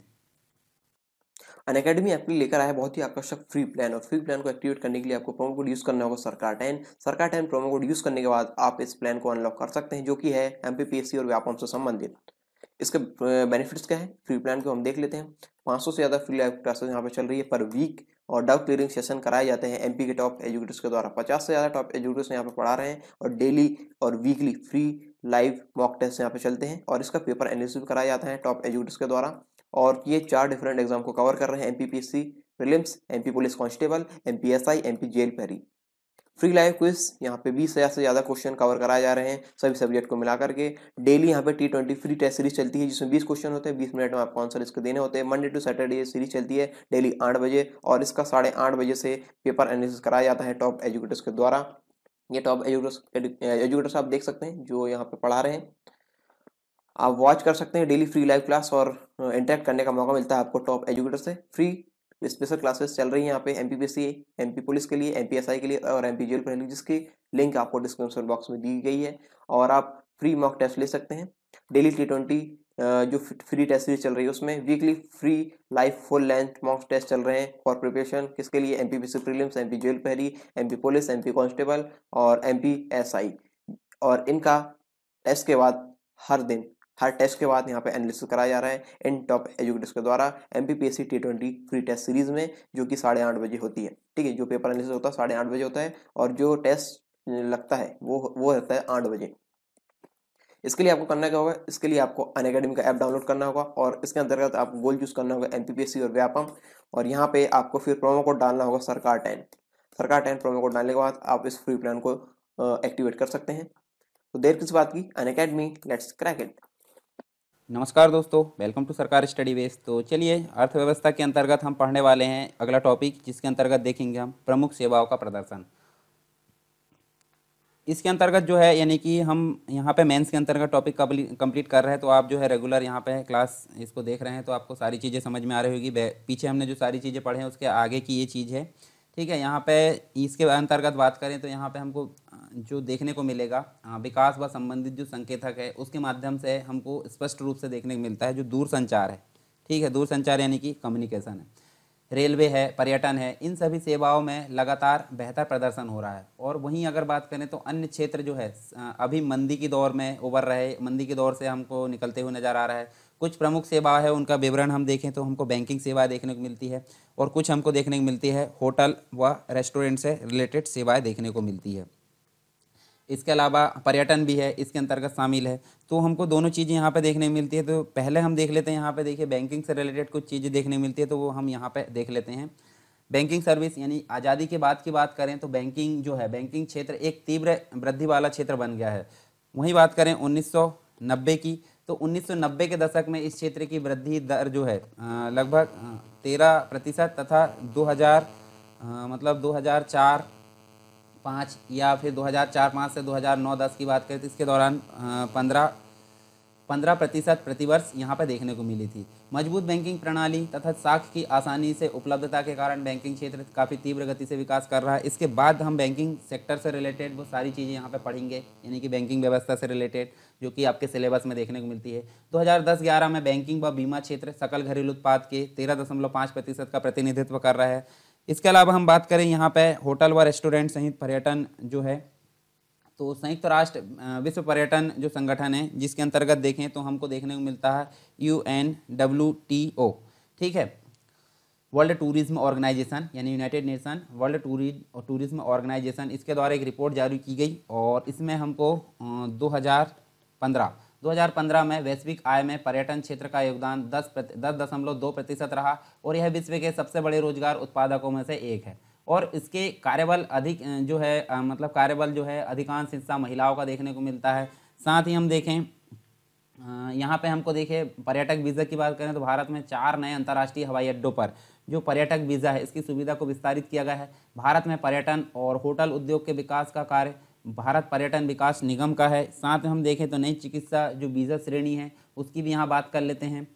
अन अकेडमी आपके लेकर आया बहुत ही आकर्षक फ्री प्लान और फ्री प्लान को एक्टिवेट करने के लिए आपको प्रोमो कोड यूज़ करना होगा सरकार टेन सरकार टेन प्रोमो कोड यूज़ करने के बाद आप इस प्लान को अनलॉक कर सकते हैं जो कि है एम और व्यापम से संबंधित इसके बेनिफिट्स क्या है फ्री प्लान को हम देख लेते हैं पाँच से ज़्यादा फ्री लाइव क्लासेस यहाँ पर चल रही है पर वीक और डाउट क्लियरिंग सेशन कराए जाते हैं एमपी के टॉप एजुकेटर्स के द्वारा पचास से ज़्यादा टॉप एजुकेटर्स यहाँ पर पढ़ा रहे हैं और डेली और weekly free live mock test यहाँ पर चलते हैं और इसका पेपर एनालिसिस भी कराया जाता है टॉप एजुकेटर्स के द्वारा और ये चार डिफरेंट एग्जाम को कवर कर रहे हैं M P P S C M P police constable M P S I M P jail पैरी फ्री लाइव क्विज यहाँ पे बीस हज़ार से ज़्यादा क्वेश्चन कवर कराए जा रहे हैं सभी सब्जेक्ट को मिला करके डेली यहाँ पे T twenty free test series चलती है जिसमें बीस क्वेश्चन होते हैं बीस मिनट में आपको आंसर इसके देने होते हैं मंडे टू सैटरडे सीरीज चलती है डेली आठ बजे और इसका साढ़े आठ बजे से पेपर एनालिसिस कराया जाता है टॉप एजुकेटर्स के द्वारा ये टॉप एजुकेटर्स एजुकेटर्स आप देख सकते हैं जो यहाँ पे पढ़ा रहे हैं आप वॉच कर सकते हैं डेली फ्री लाइव क्लास और इंटरेक्ट करने का मौका मिलता है आपको टॉप एजुकेटर से फ्री स्पेशल क्लासेस चल रही हैं यहाँ पे एम पी पुलिस के लिए एम के लिए और एम पी जेल पढ़ने जिसकी लिंक आपको डिस्क्रिप्शन बॉक्स में दी गई है और आप फ्री मॉक टेस्ट ले सकते हैं डेली टी ट्वेंटी जो फ्री टेस्ट सीरीज चल रही है उसमें weekly free live full length mock test चल रहे हैं फॉर प्रिपरेशन किसके लिए M P P C prelims M P jail पहरी M P police M P constable और एम पी एस आई और इनका टेस्ट के बाद हर दिन हर टेस्ट के बाद यहाँ पे एनालिसिस कराया जा रहा है इन टॉप एजुकेटर्स के द्वारा M P P S C T twenty free test series में जो कि साढ़े आठ बजे होती है ठीक है जो पेपर एनालिसिस होता है साढ़े आठ बजे होता है और जो टेस्ट लगता है वो वो रहता है आठ बजे इसके लिए आपको करना क्या होगा इसके लिए आपको अन अकेडमी का ऐप डाउनलोड करना होगा और इसके अंतर्गत आपको गोल चूज करना होगा एम और व्यापम और यहाँ पे आपको फिर प्रोमो कोड डालना होगा सरकार टेन सरकार टेन प्रोमो कोड डालने के बाद आप इस फ्री प्लान को एक्टिवेट कर सकते हैं तो देर किस बात की अन लेट्स क्रैक इट नमस्कार दोस्तों welcome to Sarkar study base तो चलिए अर्थव्यवस्था के अंतर्गत हम पढ़ने वाले हैं अगला टॉपिक जिसके अंतर्गत देखेंगे हम प्रमुख सेवाओं का प्रदर्शन इसके अंतर्गत जो है यानी कि हम यहाँ पे मेंस के अंतर्गत टॉपिक कंप्लीट कर रहे हैं तो आप जो है रेगुलर यहाँ पे क्लास इसको देख रहे हैं तो आपको सारी चीज़ें समझ में आ रही होगी पीछे हमने जो सारी चीज़ें पढ़े हैं उसके आगे की ये चीज़ है ठीक है यहाँ पे इसके अंतर्गत बात करें तो यहाँ पे हमको जो देखने को मिलेगा विकास व संबंधित जो संकेतक है उसके माध्यम से हमको स्पष्ट रूप से देखने को मिलता है जो दूर संचार है ठीक है दूर संचार यानी कि कम्युनिकेशन है रेलवे है पर्यटन है इन सभी सेवाओं में लगातार बेहतर प्रदर्शन हो रहा है और वहीं अगर बात करें तो अन्य क्षेत्र जो है अभी मंदी के दौर में उभर रहे मंदी के दौर से हमको निकलते हुए नज़र आ रहा है कुछ प्रमुख सेवा है उनका विवरण हम देखें तो हमको बैंकिंग सेवा देखने को मिलती है और कुछ हमको देखने को मिलती है होटल व रेस्टोरेंट से रिलेटेड सेवाएँ देखने को मिलती है इसके अलावा पर्यटन भी है इसके अंतर्गत शामिल है तो हमको दोनों चीज़ें यहाँ पे देखने मिलती है तो पहले हम देख लेते हैं यहाँ पे देखिए बैंकिंग से रिलेटेड कुछ चीज़ें देखने मिलती है तो वो हम यहाँ पे देख लेते हैं बैंकिंग सर्विस यानी आज़ादी के बाद की बात करें तो बैंकिंग जो है बैंकिंग क्षेत्र एक तीव्र वृद्धि वाला क्षेत्र बन गया है वहीं बात करें उन्नीस की तो 1990 के दशक में इस क्षेत्र की वृद्धि दर जो है लगभग तेरह प्रतिशत तथा 2000 मतलब 2004 पाँच या फिर 2004 पाँच से 2009 10 की बात करें तो इसके दौरान पंद्रह पंद्रह प्रतिशत प्रतिवर्ष यहाँ पर देखने को मिली थी मजबूत बैंकिंग प्रणाली तथा साख की आसानी से उपलब्धता के कारण बैंकिंग क्षेत्र काफ़ी तीव्र गति से विकास कर रहा है इसके बाद हम बैंकिंग सेक्टर से रिलेटेड वो सारी चीज़ें यहाँ पर पढ़ेंगे यानी कि बैंकिंग व्यवस्था से रिलेटेड जो कि आपके सिलेबस में देखने को मिलती है दो हज़ार में बैंकिंग व बीमा क्षेत्र सकल घरेलू उत्पाद के तेरह प्रतिशत का प्रतिनिधित्व कर रहा है इसके अलावा हम बात करें यहाँ पर होटल व रेस्टोरेंट सहित पर्यटन जो है तो संयुक्त राष्ट्र विश्व पर्यटन जो संगठन है जिसके अंतर्गत देखें तो हमको देखने को मिलता है U N W T O ठीक है वर्ल्ड टूरिज्म ऑर्गेनाइजेशन यानी united nation world touris tourism organisation इसके द्वारा एक रिपोर्ट जारी की गई और इसमें हमको दो हज़ार पंद्रह 2015 में वैश्विक आय में पर्यटन क्षेत्र का योगदान दस दस दशमलव दो प्रतिशत रहा और यह विश्व के सबसे बड़े रोजगार उत्पादकों में से एक है और इसके कार्यबल अधिक जो है मतलब कार्यबल जो है अधिकांश हिस्सा महिलाओं का देखने को मिलता है साथ ही हम देखें यहाँ पे हमको देखें पर्यटक वीज़ा की बात करें तो भारत में चार नए अंतर्राष्ट्रीय हवाई अड्डों पर जो पर्यटक वीज़ा है इसकी सुविधा को विस्तारित किया गया है भारत में पर्यटन और होटल उद्योग के विकास का कार्य भारत पर्यटन विकास निगम का है साथ में हम देखें तो नई चिकित्सा जो वीज़ा श्रेणी है उसकी भी यहाँ बात कर लेते हैं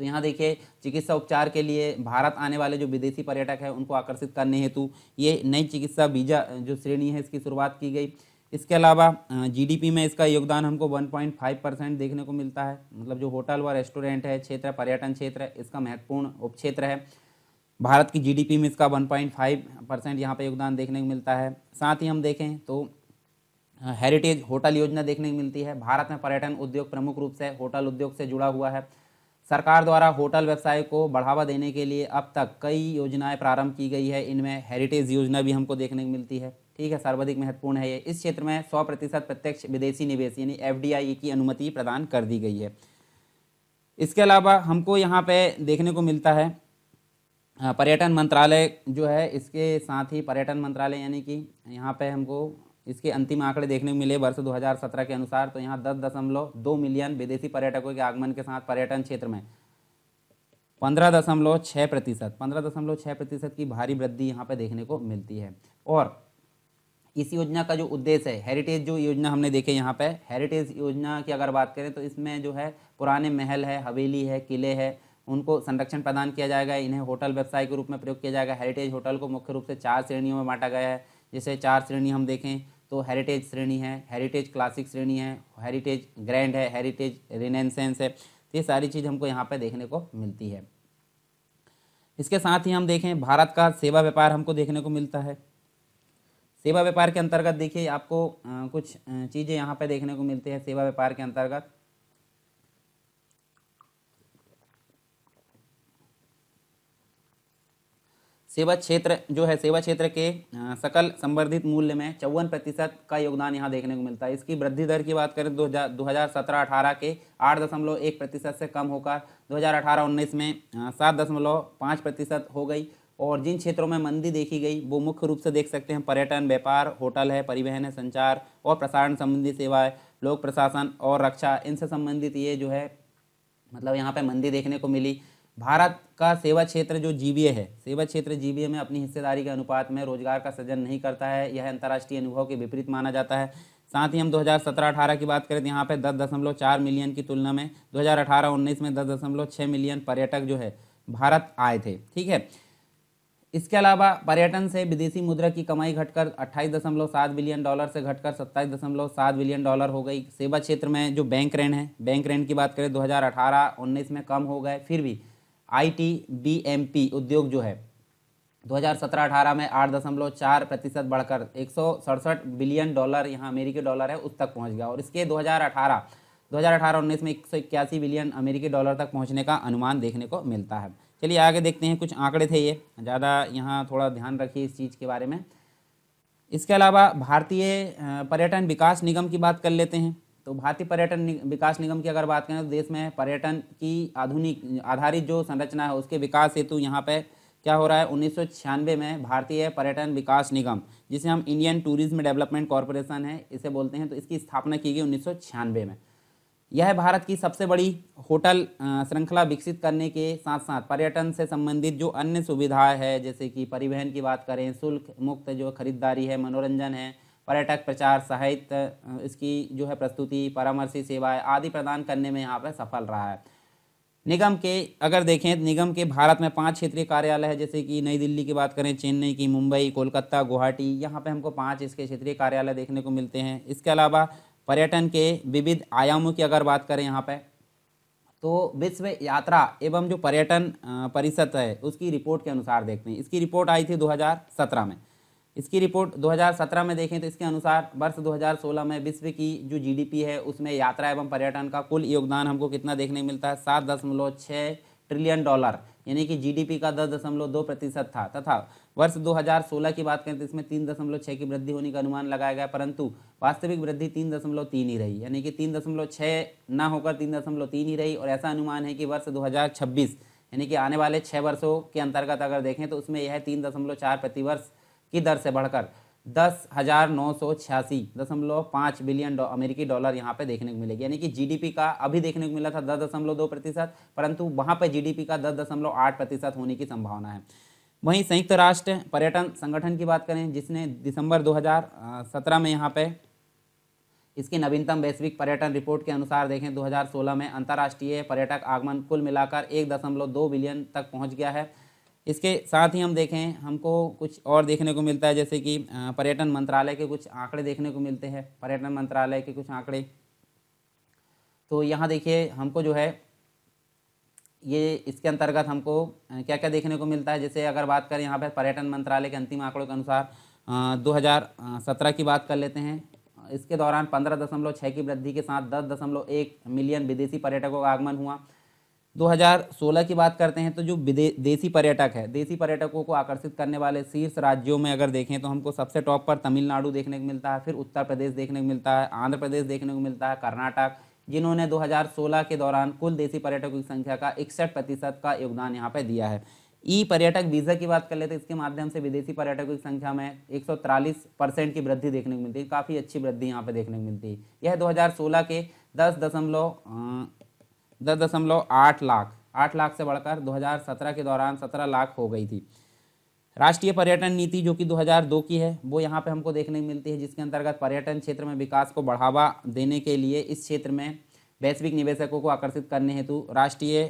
तो यहाँ देखिए चिकित्सा उपचार के लिए भारत आने वाले जो विदेशी पर्यटक हैं उनको आकर्षित करने हेतु ये नई चिकित्सा वीजा जो श्रेणी है इसकी शुरुआत की गई इसके अलावा जीडीपी में इसका योगदान हमको 1.5 परसेंट देखने को मिलता है मतलब जो होटल व रेस्टोरेंट है क्षेत्र पर्यटन क्षेत्र है इसका महत्वपूर्ण उपक्षेत्र है भारत की जीडीपी में इसका 1.5 परसेंट यहाँ पर योगदान देखने को मिलता है साथ ही हम देखें तो हेरिटेज होटल योजना देखने को मिलती है भारत में पर्यटन उद्योग प्रमुख रूप से होटल उद्योग से जुड़ा हुआ है सरकार द्वारा होटल व्यवसाय को बढ़ावा देने के लिए अब तक कई योजनाएं प्रारंभ की गई है इनमें हेरिटेज योजना भी हमको देखने को मिलती है ठीक है सर्वाधिक महत्वपूर्ण है ये इस क्षेत्र में सौ प्रतिशत प्रत्यक्ष विदेशी निवेश यानी एफ की अनुमति प्रदान कर दी गई है इसके अलावा हमको यहाँ पे देखने को मिलता है पर्यटन मंत्रालय जो है इसके साथ ही पर्यटन मंत्रालय यानी कि यहाँ पे हमको इसके अंतिम आंकड़े देखने को मिले वर्ष 2017 के अनुसार तो यहाँ दस दशमलव दो मिलियन विदेशी पर्यटकों के आगमन के साथ पर्यटन क्षेत्र में पंद्रह दशमलव छः प्रतिशत पंद्रह दशमलव छः प्रतिशत की भारी वृद्धि यहाँ पे देखने को मिलती है और इस योजना का जो उद्देश्य है हेरिटेज जो योजना हमने देखे यहाँ पे हेरिटेज योजना की अगर बात करें तो इसमें जो है पुराने महल है हवेली है किले है उनको संरक्षण प्रदान किया जाएगा इन्हें होटल व्यवसाय के रूप में प्रयोग किया जाएगा हेरिटेज होटल को मुख्य रूप से चार श्रेणियों में बांटा गया है जैसे चार श्रेणी हम देखें तो हेरिटेज श्रेणी है हेरिटेज क्लासिक श्रेणी है हेरिटेज ग्रैंड है हेरिटेज रिनेसेंस है तो ये सारी चीज़ हमको यहाँ पर देखने को मिलती है इसके साथ ही हम देखें भारत का सेवा व्यापार हमको देखने को मिलता है सेवा व्यापार के अंतर्गत देखिए आपको आ, कुछ चीज़ें यहाँ पर देखने को मिलती है सेवा व्यापार के अंतर्गत सेवा क्षेत्र जो है सेवा क्षेत्र के सकल संवर्धित मूल्य में चौवन प्रतिशत का योगदान यहाँ देखने को मिलता है इसकी वृद्धि दर की बात करें दो हज़ार सत्रह अठारह के आठ दशमलव एक प्रतिशत से कम होकर दो हज़ार अठारह उन्नीस में सात दशमलव पाँच प्रतिशत हो गई और जिन क्षेत्रों में मंदी देखी गई वो मुख्य रूप से देख सकते हैं पर्यटन व्यापार होटल है परिवहन है संचार और प्रसारण संबंधी सेवाएँ लोक प्रशासन और रक्षा इनसे संबंधित ये जो है मतलब यहाँ पर मंदी देखने को मिली भारत का सेवा क्षेत्र जो जीबीए है सेवा क्षेत्र जीबीए में अपनी हिस्सेदारी के अनुपात में रोजगार का सृजन नहीं करता है यह अंतर्राष्ट्रीय अनुभव के विपरीत माना जाता है साथ ही हम 2017-18 की बात करें तो यहाँ पे दस दशमलव चार मिलियन की तुलना में 2018-19 में दस दशमलव छः मिलियन पर्यटक जो है भारत आए थे ठीक है इसके अलावा पर्यटन से विदेशी मुद्रा की कमाई घटकर 28.7 बिलियन डॉलर से घटकर 27.7 बिलियन डॉलर हो गई सेवा क्षेत्र में जो बैंक ऋण है बैंक ऋण की बात करें 2018-19 तो में कम हो गए फिर भी आई टी उद्योग जो है 2017-18 में आठ दशमलव चार प्रतिशत बढ़कर एक बिलियन डॉलर यहाँ अमेरिकी डॉलर है उस तक पहुँच गया और इसके 2018 2018-19 में एक बिलियन अमेरिकी डॉलर तक पहुँचने का अनुमान देखने को मिलता है चलिए आगे देखते हैं कुछ आंकड़े थे ये ज़्यादा यहाँ थोड़ा ध्यान रखिए इस चीज़ के बारे में इसके अलावा भारतीय पर्यटन विकास निगम की बात कर लेते हैं तो भारतीय पर्यटन नि, विकास निगम की अगर बात करें तो देश में पर्यटन की आधुनिक आधारित जो संरचना है उसके विकास हेतु यहाँ पर क्या हो रहा है उन्नीस में भारतीय पर्यटन विकास निगम जिसे हम इंडियन टूरिज्म डेवलपमेंट कॉरपोरेशन है इसे बोलते हैं तो इसकी स्थापना की गई उन्नीस में यह भारत की सबसे बड़ी होटल श्रृंखला विकसित करने के साथ साथ पर्यटन से संबंधित जो अन्य सुविधाएं है जैसे कि परिवहन की बात करें शुल्क मुक्त जो खरीदारी है मनोरंजन है पर्यटक प्रचार साहित्य इसकी जो है प्रस्तुति परामर्शी सेवाएं आदि प्रदान करने में यहाँ पर सफल रहा है निगम के अगर देखें तो निगम के भारत में पांच क्षेत्रीय कार्यालय है जैसे कि नई दिल्ली की बात करें चेन्नई की मुंबई कोलकाता गुवाहाटी यहाँ पे हमको पांच इसके क्षेत्रीय कार्यालय देखने को मिलते हैं इसके अलावा पर्यटन के विविध आयामों की अगर बात करें यहाँ पर तो विश्व यात्रा एवं जो पर्यटन परिषद है उसकी रिपोर्ट के अनुसार देखते हैं इसकी रिपोर्ट आई थी दो में इसकी रिपोर्ट 2017 में देखें तो इसके अनुसार वर्ष 2016 में विश्व की जो जीडीपी है उसमें यात्रा एवं पर्यटन का कुल योगदान हमको कितना देखने मिलता है सात दशमलव छः ट्रिलियन डॉलर यानी कि जीडीपी का दस दशमलव दो प्रतिशत था तथा वर्ष 2016 की बात करें तो इसमें तीन दशमलव छः की वृद्धि होने का अनुमान लगाया गया परंतु वास्तविक वृद्धि तीन दशमलव तीन ही रही यानी कि तीन दशमलव छः ना होकर तीन दशमलव तीन ही रही और ऐसा अनुमान है कि वर्ष 2026 यानी कि आने वाले छः वर्षों के अंतर्गत अगर देखें तो उसमें यह तीन दशमलव चार प्रतिवर्ष की दर से बढ़कर दस हज़ार नौ सौ छियासी दशमलव पाँच बिलियन डॉ अमेरिकी डॉलर यहाँ पे देखने को मिलेगी यानी कि जीडीपी का अभी देखने को मिला था दस दशमलव दो प्रतिशत परंतु वहाँ पे जीडीपी का दस दशमलव आठ प्रतिशत होने की संभावना है वहीं संयुक्त राष्ट्र पर्यटन संगठन की बात करें जिसने दिसंबर 2017 में यहाँ पे इसकी नवीनतम वैश्विक पर्यटन रिपोर्ट के अनुसार देखें 2016 में अंतर्राष्ट्रीय पर्यटक आगमन कुल मिलाकर एक दशमलव दो बिलियन तक पहुँच गया है इसके साथ ही हम देखें हमको कुछ और देखने को मिलता है जैसे कि पर्यटन मंत्रालय के कुछ आंकड़े देखने को मिलते हैं पर्यटन मंत्रालय के कुछ आंकड़े तो यहाँ देखिए हमको जो है ये इसके अंतर्गत हमको क्या क्या देखने को मिलता है जैसे अगर बात करें यहाँ पर पर्यटन मंत्रालय के अंतिम आंकड़ों के अनुसार दो हज़ार सत्रह की बात कर लेते हैं इसके दौरान पंद्रह दशमलव छः की वृद्धि के साथ दस दशमलव एक मिलियन विदेशी पर्यटकों का आगमन हुआ 2016 की बात करते हैं तो जो देसी पर्यटक है देसी पर्यटकों को आकर्षित करने वाले शीर्ष राज्यों में अगर देखें तो हमको सबसे टॉप पर तमिलनाडु देखने को मिलता है फिर उत्तर प्रदेश देखने को मिलता है आंध्र प्रदेश देखने को मिलता है कर्नाटक जिन्होंने 2016 के दौरान कुल देसी पर्यटकों की संख्या का इकसठ प्रतिशत का योगदान यहाँ पर दिया है ई पर्यटक वीज़ा की बात कर लेते तो इसके माध्यम से विदेशी पर्यटकों की संख्या में एक परसेंट की वृद्धि देखने को मिलती है काफ़ी अच्छी वृद्धि यहाँ पर देखने को मिलती है यह 2016 के दस दशमलव अं, दस दशमलव आठ लाख आठ लाख से बढ़कर 2017 के दौरान 17 लाख हो गई थी राष्ट्रीय पर्यटन नीति जो कि 2002 की है वो यहाँ पे हमको देखने मिलती है जिसके अंतर्गत पर्यटन क्षेत्र में विकास को बढ़ावा देने के लिए इस क्षेत्र में वैश्विक निवेशकों को आकर्षित करने हेतु राष्ट्रीय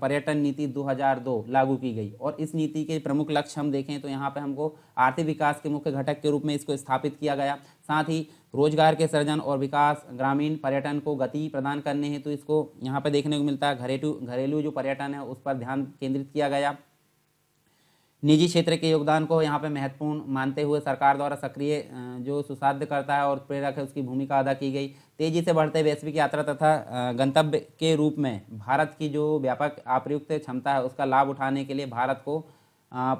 पर्यटन नीति 2002 लागू की गई और इस नीति के प्रमुख लक्ष्य हम देखें तो यहाँ पर हमको आर्थिक विकास के मुख्य घटक के रूप में इसको स्थापित किया गया साथ ही रोजगार के सृजन और विकास ग्रामीण पर्यटन को गति प्रदान करने हेतु इसको यहाँ पर देखने को मिलता है घरेलू घरेलू जो पर्यटन है उस पर ध्यान केंद्रित किया गया निजी क्षेत्र के योगदान को यहाँ पे महत्वपूर्ण मानते हुए सरकार द्वारा सक्रिय जो सुसाध्य करता है और प्रेरक है उसकी भूमिका अदा की गई तेजी से बढ़ते वैश्विक यात्रा तथा गंतव्य के रूप में भारत की जो व्यापक आप्रयुक्त क्षमता है उसका लाभ उठाने के लिए भारत को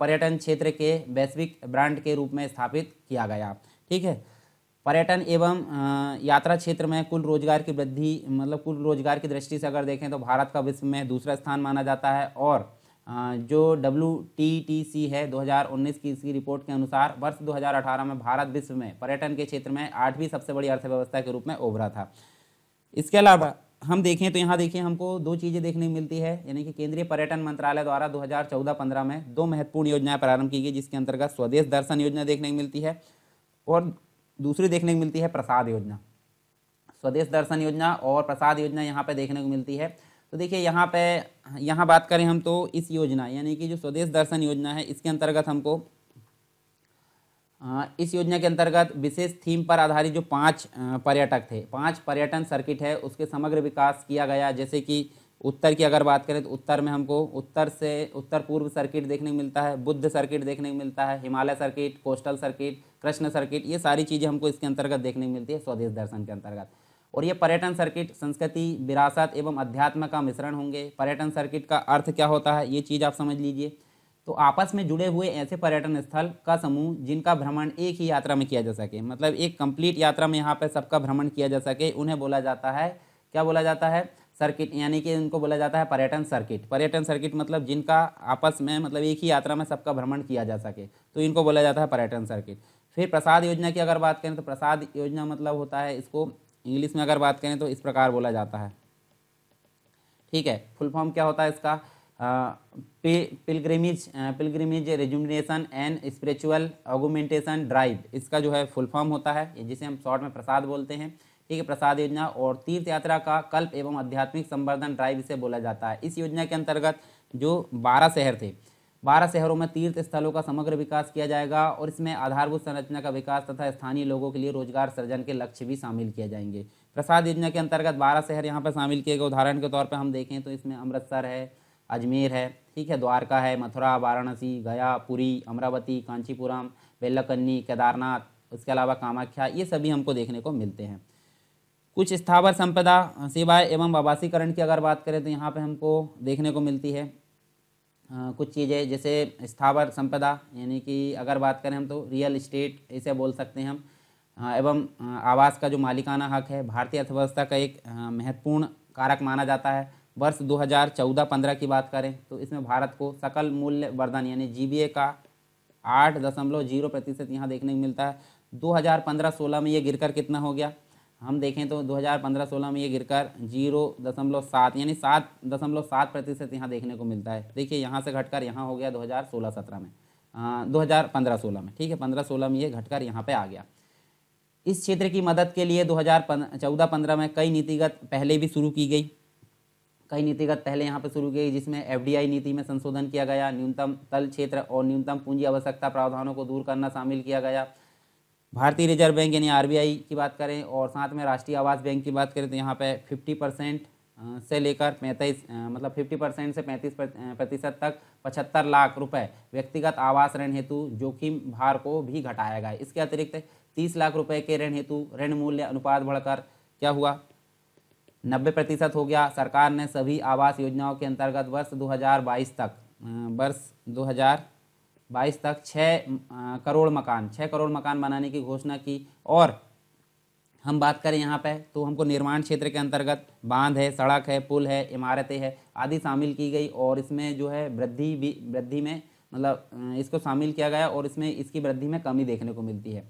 पर्यटन क्षेत्र के वैश्विक ब्रांड के रूप में स्थापित किया गया ठीक है पर्यटन एवं यात्रा क्षेत्र में कुल रोजगार की वृद्धि मतलब कुल रोजगार की दृष्टि से अगर देखें तो भारत का विश्व में दूसरा स्थान माना जाता है और जो डब्ल्यू टी टी सी है 2019 की इसकी रिपोर्ट के अनुसार वर्ष 2018 में भारत विश्व में पर्यटन के क्षेत्र में आठवीं सबसे बड़ी अर्थव्यवस्था के रूप में उभरा था इसके अलावा हम देखें तो यहाँ देखिए हमको दो चीज़ें देखने को मिलती है यानी कि केंद्रीय पर्यटन मंत्रालय द्वारा 2014-15 में दो महत्वपूर्ण योजनाएं प्रारंभ की गई जिसके अंतर्गत स्वदेश दर्शन योजना देखने को मिलती है और दूसरी देखने को मिलती है प्रसाद योजना स्वदेश दर्शन योजना और प्रसाद योजना यहाँ पर देखने को मिलती है तो देखिए यहाँ पे यहाँ बात करें हम तो इस योजना यानी कि जो स्वदेश दर्शन योजना है इसके अंतर्गत हमको हाँ, इस योजना के अंतर्गत विशेष थीम पर आधारित जो पांच पर्यटक थे पांच पर्यटन सर्किट है उसके समग्र विकास किया गया जैसे कि उत्तर की अगर बात करें तो उत्तर में हमको उत्तर से उत्तर पूर्व सर्किट देखने को मिलता है बुद्ध सर्किट देखने को मिलता है Himalaya circuit coastal circuit Krishna circuit ये सारी चीज़ें हमको इसके अंतर्गत देखने को मिलती है स्वदेश दर्शन के अंतर्गत और ये पर्यटन सर्किट संस्कृति विरासत एवं अध्यात्म का मिश्रण होंगे पर्यटन सर्किट का अर्थ क्या होता है ये चीज़ आप समझ लीजिए तो आपस में जुड़े हुए ऐसे पर्यटन स्थल का समूह जिनका भ्रमण एक ही यात्रा में किया जा सके मतलब एक कंप्लीट यात्रा में यहाँ पर सबका भ्रमण किया जा सके उन्हें बोला जाता है क्या बोला जाता है सर्किट यानी कि उनको बोला जाता है पर्यटन सर्किट पर्यटन सर्किट मतलब जिनका आपस में मतलब एक ही यात्रा में सबका भ्रमण किया जा सके तो इनको बोला जाता है पर्यटन सर्किट फिर प्रसाद योजना की अगर बात करें तो प्रसाद योजना मतलब होता है इसको इंग्लिश में अगर बात करें तो इस प्रकार बोला जाता है ठीक है फुल फॉर्म क्या होता है इसका pilgrimage pilgrimage rejuvenation and spiritual augmentation drive इसका जो है फुल फॉर्म होता है जिसे हम शॉर्ट में प्रसाद बोलते हैं ठीक है प्रसाद योजना और तीर्थ यात्रा का कल्प एवं आध्यात्मिक संवर्धन ड्राइव इसे बोला जाता है इस योजना के अंतर्गत जो बारह शहर थे बारह शहरों में तीर्थ स्थलों का समग्र विकास किया जाएगा और इसमें आधारभूत संरचना का विकास तथा स्थानीय लोगों के लिए रोजगार सर्जन के लक्ष्य भी शामिल किए जाएंगे प्रसाद योजना के अंतर्गत बारह शहर यहाँ पर शामिल किए गए उदाहरण के तौर पर हम देखें तो इसमें अमृतसर है अजमेर है ठीक है द्वारका है मथुरा वाराणसी गया पुरी अमरावती कांचीपुरम बेल्लकन्नी केदारनाथ उसके अलावा कामाख्या ये सभी हमको देखने को मिलते हैं कुछ स्थावर संपदा सेवाएं एवं आवासीकरण की अगर बात करें तो यहाँ पे हमको देखने को मिलती है हाँ, कुछ चीज़ें जैसे स्थावर संपदा यानी कि अगर बात करें हम तो रियल इस्टेट इसे बोल सकते हैं हम हाँ, एवं हाँ, आवास का जो मालिकाना हक है भारतीय अर्थव्यवस्था का एक महत्वपूर्ण कारक माना जाता है वर्ष 2014-15 की बात करें तो इसमें भारत को सकल मूल्य वर्धन यानी जी का आठ दशमलव जीरो प्रतिशत यहाँ देखने को मिलता है 2015-16 में ये गिरकर कितना हो गया हम देखें तो 2015-16 में ये गिरकर जीरो दशमलव सात यानी सात दशमलव सात प्रतिशत यहाँ देखने को मिलता है देखिए यहाँ से घटकर यहाँ हो गया 2016-17 में हाँ, दो हज़ार पंद्रह सोलह में ठीक है पंद्रह सोलह में ये घटकर यहाँ पे आ गया इस क्षेत्र की मदद के लिए 2014-15 में कई नीतिगत पहले भी शुरू की गई कई नीतिगत पहले यहाँ पे शुरू की गई जिसमें एफ नीति में संशोधन किया गया न्यूनतम तल क्षेत्र और न्यूनतम पूंजी आवश्यकता प्रावधानों को दूर करना शामिल किया गया भारतीय रिजर्व बैंक यानी आरबीआई की बात करें और साथ में राष्ट्रीय आवास बैंक की बात करें तो यहाँ पे 50 परसेंट से लेकर पैंतीस मतलब 50 परसेंट से पैंतीस प्रतिशत तक पचहत्तर लाख रुपए व्यक्तिगत आवास ऋण हेतु जोखिम भार को भी घटाया गया इसके अतिरिक्त तीस लाख रुपए के ऋण हेतु ऋण मूल्य अनुपात बढ़कर क्या हुआ नब्बे प्रतिशत हो गया सरकार ने सभी आवास योजनाओं के अंतर्गत वर्ष बाईस तक वर्ष हज़ार बाईस तक छः करोड़ मकान छः करोड़ मकान बनाने की घोषणा की और हम बात करें यहाँ पे तो हमको निर्माण क्षेत्र के अंतर्गत बांध है सड़क है पुल है इमारतें हैं आदि शामिल की गई और इसमें जो है वृद्धि भी वृद्धि में मतलब इसको शामिल किया गया और इसमें इसकी वृद्धि में कमी देखने को मिलती है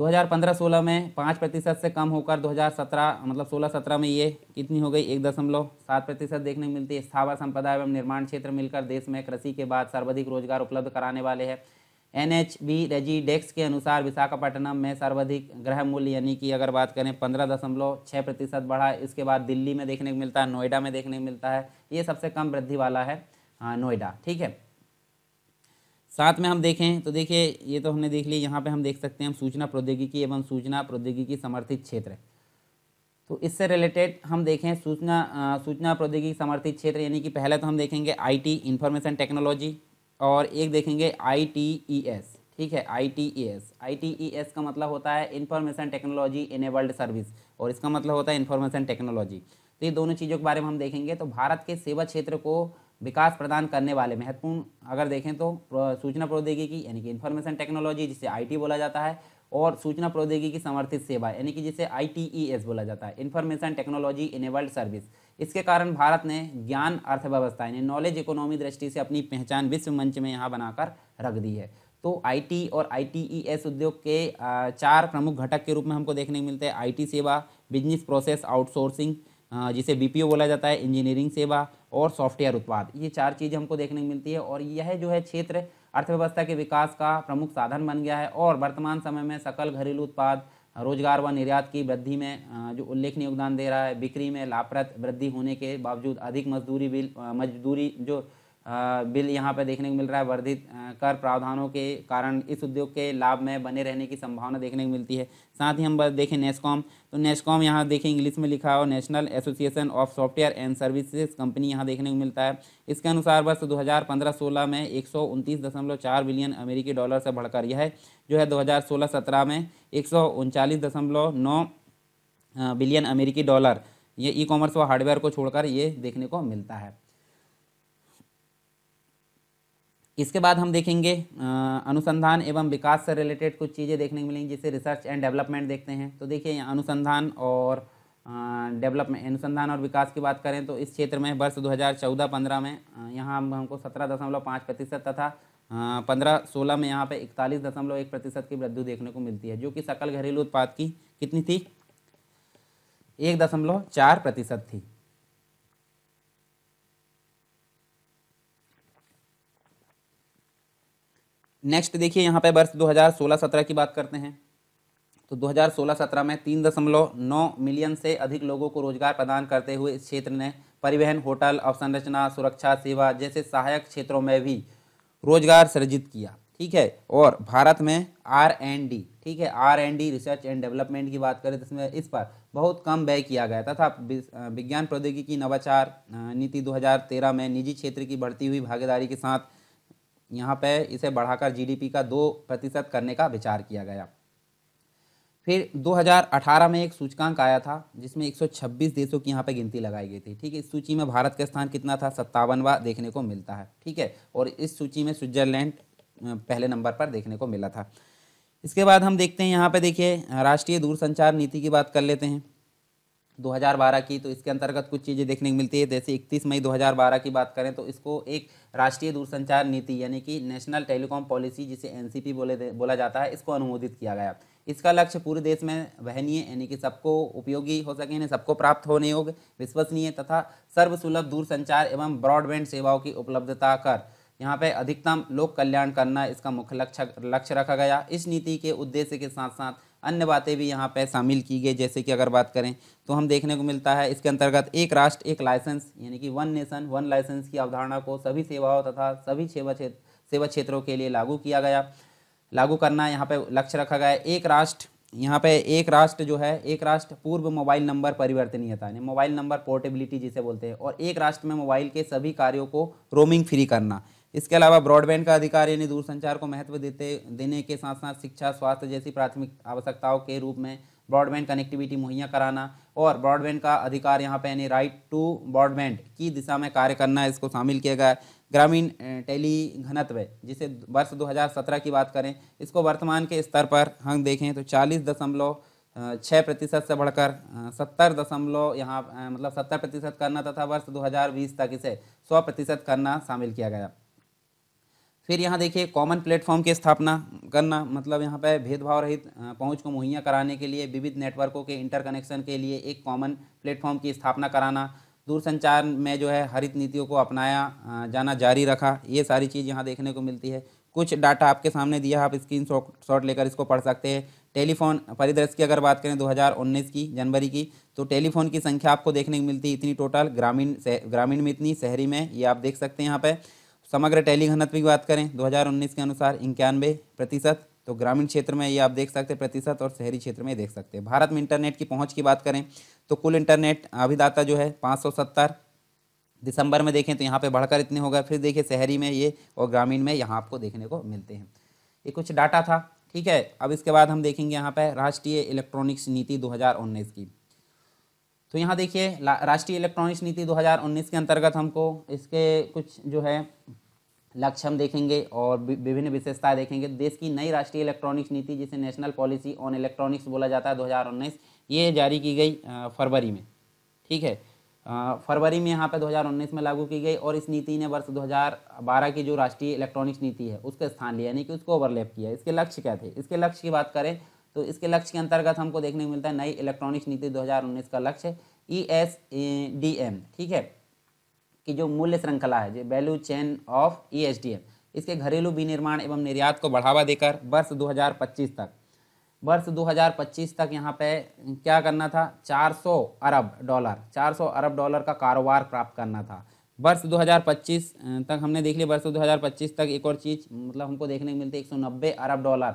2015-16 में पाँच प्रतिशत से कम होकर 2017 मतलब 16-17 में ये कितनी हो गई एक दशमलव सात प्रतिशत देखने को मिलती है स्थावर संपदा एवं निर्माण क्षेत्र मिलकर देश में कृषि के बाद सर्वाधिक रोजगार उपलब्ध कराने वाले हैं N H B Residex के अनुसार विशाखापट्टनम में सर्वाधिक ग्रह मूल्य यानी कि अगर बात करें पंद्रह दशमलव छः प्रतिशत बढ़ा इसके बाद दिल्ली में देखने को मिलता है नोएडा में देखने को मिलता है ये सबसे कम वृद्धि वाला है हाँ, नोएडा ठीक है साथ में हम देखें तो देखिए ये तो हमने देख लिया यहाँ पे हम देख सकते हैं हम सूचना प्रौद्योगिकी एवं सूचना प्रौद्योगिकी समर्थित क्षेत्र तो इससे रिलेटेड हम देखें सूचना सूचना प्रौद्योगिकी समर्थित क्षेत्र यानी कि पहले तो हम देखेंगे आईटी इंफॉर्मेशन टेक्नोलॉजी और एक देखेंगे आईटीईएस e ठीक है आईटीईएस आईटीईएस e e का मतलब होता है इंफॉर्मेशन टेक्नोलॉजी इनेबल्ड सर्विस और इसका मतलब होता है इंफॉर्मेशन टेक्नोलॉजी तो ये दोनों चीज़ों के बारे में हम देखेंगे तो भारत के सेवा क्षेत्र को विकास प्रदान करने वाले महत्वपूर्ण अगर देखें तो सूचना प्रौद्योगिकी यानी कि इन्फॉर्मेशन टेक्नोलॉजी जिसे आईटी बोला जाता है और सूचना प्रौद्योगिकी समर्थित सेवा यानी कि जिसे आईटीईएस e बोला जाता है इन्फॉर्मेशन टेक्नोलॉजी इनेबल्ड सर्विस इसके कारण भारत ने ज्ञान अर्थव्यवस्था यानी नॉलेज इकोनॉमी दृष्टि से अपनी पहचान विश्व मंच में यहाँ बनाकर रख दी है तो आई और आई e उद्योग के चार प्रमुख घटक के रूप में हमको देखने को मिलते हैं आई सेवा बिजनेस प्रोसेस आउटसोर्सिंग जिसे बी बोला जाता है इंजीनियरिंग सेवा और सॉफ्टवेयर उत्पाद ये चार चीज़ हमको देखने को मिलती है और यह जो है क्षेत्र अर्थव्यवस्था के विकास का प्रमुख साधन बन गया है और वर्तमान समय में सकल घरेलू उत्पाद रोजगार व निर्यात की वृद्धि में जो उल्लेखनीय योगदान दे रहा है बिक्री में लाभप्रद वृद्धि होने के बावजूद अधिक मजदूरी बिल मजदूरी जो बिल यहाँ पर देखने को मिल रहा है वर्धित कर प्रावधानों के कारण इस उद्योग के लाभ में बने रहने की संभावना देखने को मिलती है साथ ही हम देखें नेस्कॉम तो नेस्कॉम यहाँ देखें इंग्लिश में लिखा हो national association of software and services company यहाँ देखने को मिलता है इसके अनुसार वर्ष 2015-16 में एक बिलियन अमेरिकी डॉलर से बढ़कर यह जो है दो हज़ार में एक बिलियन अमेरिकी डॉलर ये ई कॉमर्स व हार्डवेयर को छोड़कर ये देखने को मिलता है इसके बाद हम देखेंगे अनुसंधान एवं विकास से रिलेटेड कुछ चीज़ें देखने को मिलेंगी जैसे रिसर्च एंड डेवलपमेंट देखते हैं तो देखिए यहाँ अनुसंधान और डेवलपमेंट अनुसंधान और विकास की बात करें तो इस क्षेत्र में वर्ष 2014-15 में यहाँ हमको सत्रह दशमलव पाँच प्रतिशत तथा पंद्रह सोलह में यहाँ पे इकतालीस दशमलव एक प्रतिशत की वृद्धि देखने को मिलती है जो कि सकल घरेलू उत्पाद की कितनी थी एक दशमलव चार प्रतिशत थी नेक्स्ट देखिए यहाँ पे वर्ष 2016-17 की बात करते हैं तो 2016-17 में तीन दशमलव नौ मिलियन से अधिक लोगों को रोजगार प्रदान करते हुए इस क्षेत्र ने परिवहन होटल अवसंरचना सुरक्षा सेवा जैसे सहायक क्षेत्रों में भी रोजगार सृजित किया ठीक है और भारत में आर एंड डी ठीक है R and D research and development की बात करें तो इसमें इस पर बहुत कम व्यय किया गया तथा विज्ञान प्रौद्योगिकी नवाचार नीति 2013 में निजी क्षेत्र की बढ़ती हुई भागीदारी के साथ यहाँ पे इसे बढ़ाकर जीडीपी का दो प्रतिशत करने का विचार किया गया फिर 2018 में एक सूचकांक आया था जिसमें 126 देशों की यहाँ पे गिनती लगाई गई थी ठीक है इस सूची में भारत का स्थान कितना था सत्तावनवा देखने को मिलता है ठीक है और इस सूची में स्विट्जरलैंड पहले नंबर पर देखने को मिला था इसके बाद हम देखते हैं यहाँ पे देखिए राष्ट्रीय दूरसंचार नीति की बात कर लेते हैं 2012 की तो इसके अंतर्गत कुछ चीज़ें देखने को मिलती है जैसे 31 मई 2012 की बात करें तो इसको एक राष्ट्रीय दूरसंचार नीति यानी कि नेशनल टेलीकॉम पॉलिसी जिसे एन बोले बोला जाता है इसको अनुमोदित किया गया इसका लक्ष्य पूरे देश में वहनीय यानी कि सबको उपयोगी हो सके यानी सबको प्राप्त होने योग्य विश्वसनीय तथा सर्वसुलभ दूरसंचार एवं ब्रॉडबैंड सेवाओं की उपलब्धता कर यहाँ पे अधिकतम लोक कल्याण करना इसका मुख्य लक्ष्य लक्ष्य रखा गया इस नीति के उद्देश्य के साथ साथ अन्य बातें भी यहाँ पे शामिल की गई जैसे कि अगर बात करें तो हम देखने को मिलता है इसके अंतर्गत एक राष्ट्र एक लाइसेंस यानी कि वन नेशन वन लाइसेंस की अवधारणा को सभी सेवाओं तथा सभी सेवा क्षेत्र सेवा क्षेत्रों के लिए लागू किया गया लागू करना यहाँ पे लक्ष्य रखा गया एक राष्ट्र यहाँ पे एक राष्ट्र जो है एक राष्ट्र पूर्व मोबाइल नंबर परिवर्तनीयता यानी मोबाइल नंबर पोर्टेबिलिटी जिसे बोलते हैं और एक राष्ट्र में मोबाइल के सभी कार्यों को रोमिंग फ्री करना इसके अलावा ब्रॉडबैंड का अधिकार यानी दूरसंचार को महत्व देते देने के साथ साथ शिक्षा स्वास्थ्य जैसी प्राथमिक आवश्यकताओं के रूप में ब्रॉडबैंड कनेक्टिविटी मुहैया कराना और ब्रॉडबैंड का अधिकार यहाँ पे यानी राइट टू ब्रॉडबैंड की दिशा में कार्य करना इसको शामिल किया गया है ग्रामीण टेली घनत्व जिसे वर्ष 2017 की बात करें इसको वर्तमान के स्तर पर हम देखें तो चालीस दशमलव छः प्रतिशत से बढ़कर सत्तर दशमलव यहाँ मतलब सत्तर प्रतिशत करना तथा वर्ष 2020 तक इसे सौ प्रतिशत करना शामिल किया गया फिर यहाँ देखिए कॉमन प्लेटफॉर्म की स्थापना करना मतलब यहाँ पर भेदभाव रहित पहुँच को मुहैया कराने के लिए विविध नेटवर्कों के इंटरकनेक्शन के लिए एक कॉमन प्लेटफॉर्म की स्थापना कराना दूरसंचार में जो है हरित नीतियों को अपनाया जाना जारी रखा ये सारी चीज़ यहाँ देखने को मिलती है कुछ डाटा आपके सामने दिया आप स्क्रीन शॉट लेकर इसको पढ़ सकते हैं टेलीफोन परिदृश्य की अगर बात करें 2019 की जनवरी की तो टेलीफोन की संख्या आपको देखने को मिलती है इतनी टोटल ग्रामीण ग्रामीण में इतनी शहरी में ये आप देख सकते हैं यहाँ पर समग्र टैली घनत्व की बात करें 2019 के अनुसार इक्यानवे प्रतिशत तो ग्रामीण क्षेत्र में ये आप देख सकते हैं प्रतिशत और शहरी क्षेत्र में देख सकते हैं भारत में इंटरनेट की पहुंच की बात करें तो कुल इंटरनेट अभिदाता जो है 570 दिसंबर में देखें तो यहाँ पे बढ़कर इतने होगा फिर देखिए शहरी में ये और ग्रामीण में यहाँ आपको देखने को मिलते हैं ये कुछ डाटा था ठीक है अब इसके बाद हम देखेंगे यहाँ पर राष्ट्रीय इलेक्ट्रॉनिक्स नीति दो की तो यहाँ देखिए राष्ट्रीय इलेक्ट्रॉनिक्स नीति 2019 के अंतर्गत हमको इसके कुछ जो है लक्ष्य हम देखेंगे और विभिन्न विशेषताएं देखेंगे देश की नई राष्ट्रीय इलेक्ट्रॉनिक्स नीति जिसे नेशनल पॉलिसी ऑन इलेक्ट्रॉनिक्स बोला जाता है उन्नीस ये जारी की गई फरवरी में ठीक है फरवरी में यहाँ पे 2019 में लागू की गई और इस नीति ने वर्ष 2012 की जो राष्ट्रीय इलेक्ट्रॉनिक्स नीति है उसके स्थान लिया यानी कि उसको ओवरलैप किया इसके लक्ष्य क्या थे इसके लक्ष्य की बात करें तो इसके लक्ष्य के अंतर्गत हमको देखने को मिलता है नई इलेक्ट्रॉनिक्स नीति 2019 का लक्ष्य ई एस डी एम ठीक है की जो मूल्य श्रृंखला है जो वैल्यू चेन ऑफ ई इसके घरेलू विनिर्माण एवं निर्यात को बढ़ावा देकर वर्ष 2025 तक वर्ष 2025 तक यहाँ पे क्या करना था 400 अरब डॉलर 400 अरब डॉलर का कारोबार प्राप्त करना था वर्ष 2025 तक हमने देख लिया वर्ष 2025 तक एक और चीज़ मतलब हमको देखने को मिलती है 190 अरब डॉलर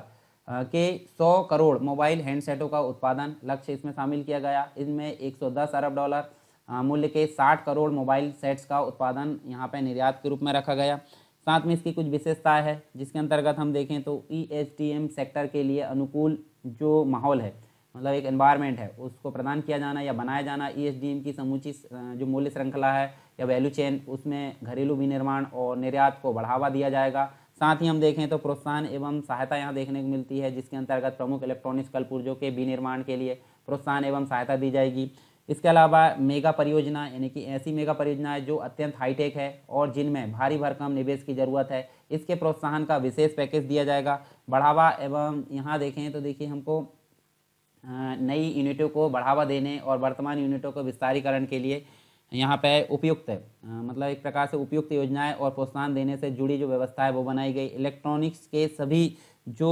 के 100 करोड़ मोबाइल हैंडसेटों का उत्पादन लक्ष्य इसमें शामिल किया गया इनमें एक अरब डॉलर हाँ, मूल्य के 60 करोड़ मोबाइल सेट्स का उत्पादन यहाँ पर निर्यात के रूप में रखा गया साथ में इसकी कुछ विशेषता है जिसके अंतर्गत हम देखें तो ई e सेक्टर के लिए अनुकूल जो माहौल है मतलब एक एनवायरनमेंट है उसको प्रदान किया जाना या बनाया जाना ई e की समूची जो मूल्य श्रृंखला है या वैल्यू चेन उसमें घरेलू विनिर्माण और निर्यात को बढ़ावा दिया जाएगा साथ ही हम देखें तो प्रोत्साहन एवं सहायता यहाँ देखने को मिलती है जिसके अंतर्गत प्रमुख इलेक्ट्रॉनिक्स कलपुर्जों के विनिर्माण के लिए प्रोत्साहन एवं सहायता दी जाएगी इसके अलावा मेगा परियोजना यानी कि ऐसी मेगा परियोजनाएं जो अत्यंत हाईटेक है और जिनमें भारी भरकम निवेश की ज़रूरत है इसके प्रोत्साहन का विशेष पैकेज दिया जाएगा बढ़ावा एवं यहाँ देखें तो देखिए हमको नई यूनिटों को बढ़ावा देने और वर्तमान यूनिटों को विस्तारीकरण के लिए यहाँ पर उपयुक्त मतलब एक प्रकार से उपयुक्त योजनाएँ और प्रोत्साहन देने से जुड़ी जो व्यवस्था है वो बनाई गई इलेक्ट्रॉनिक्स के सभी जो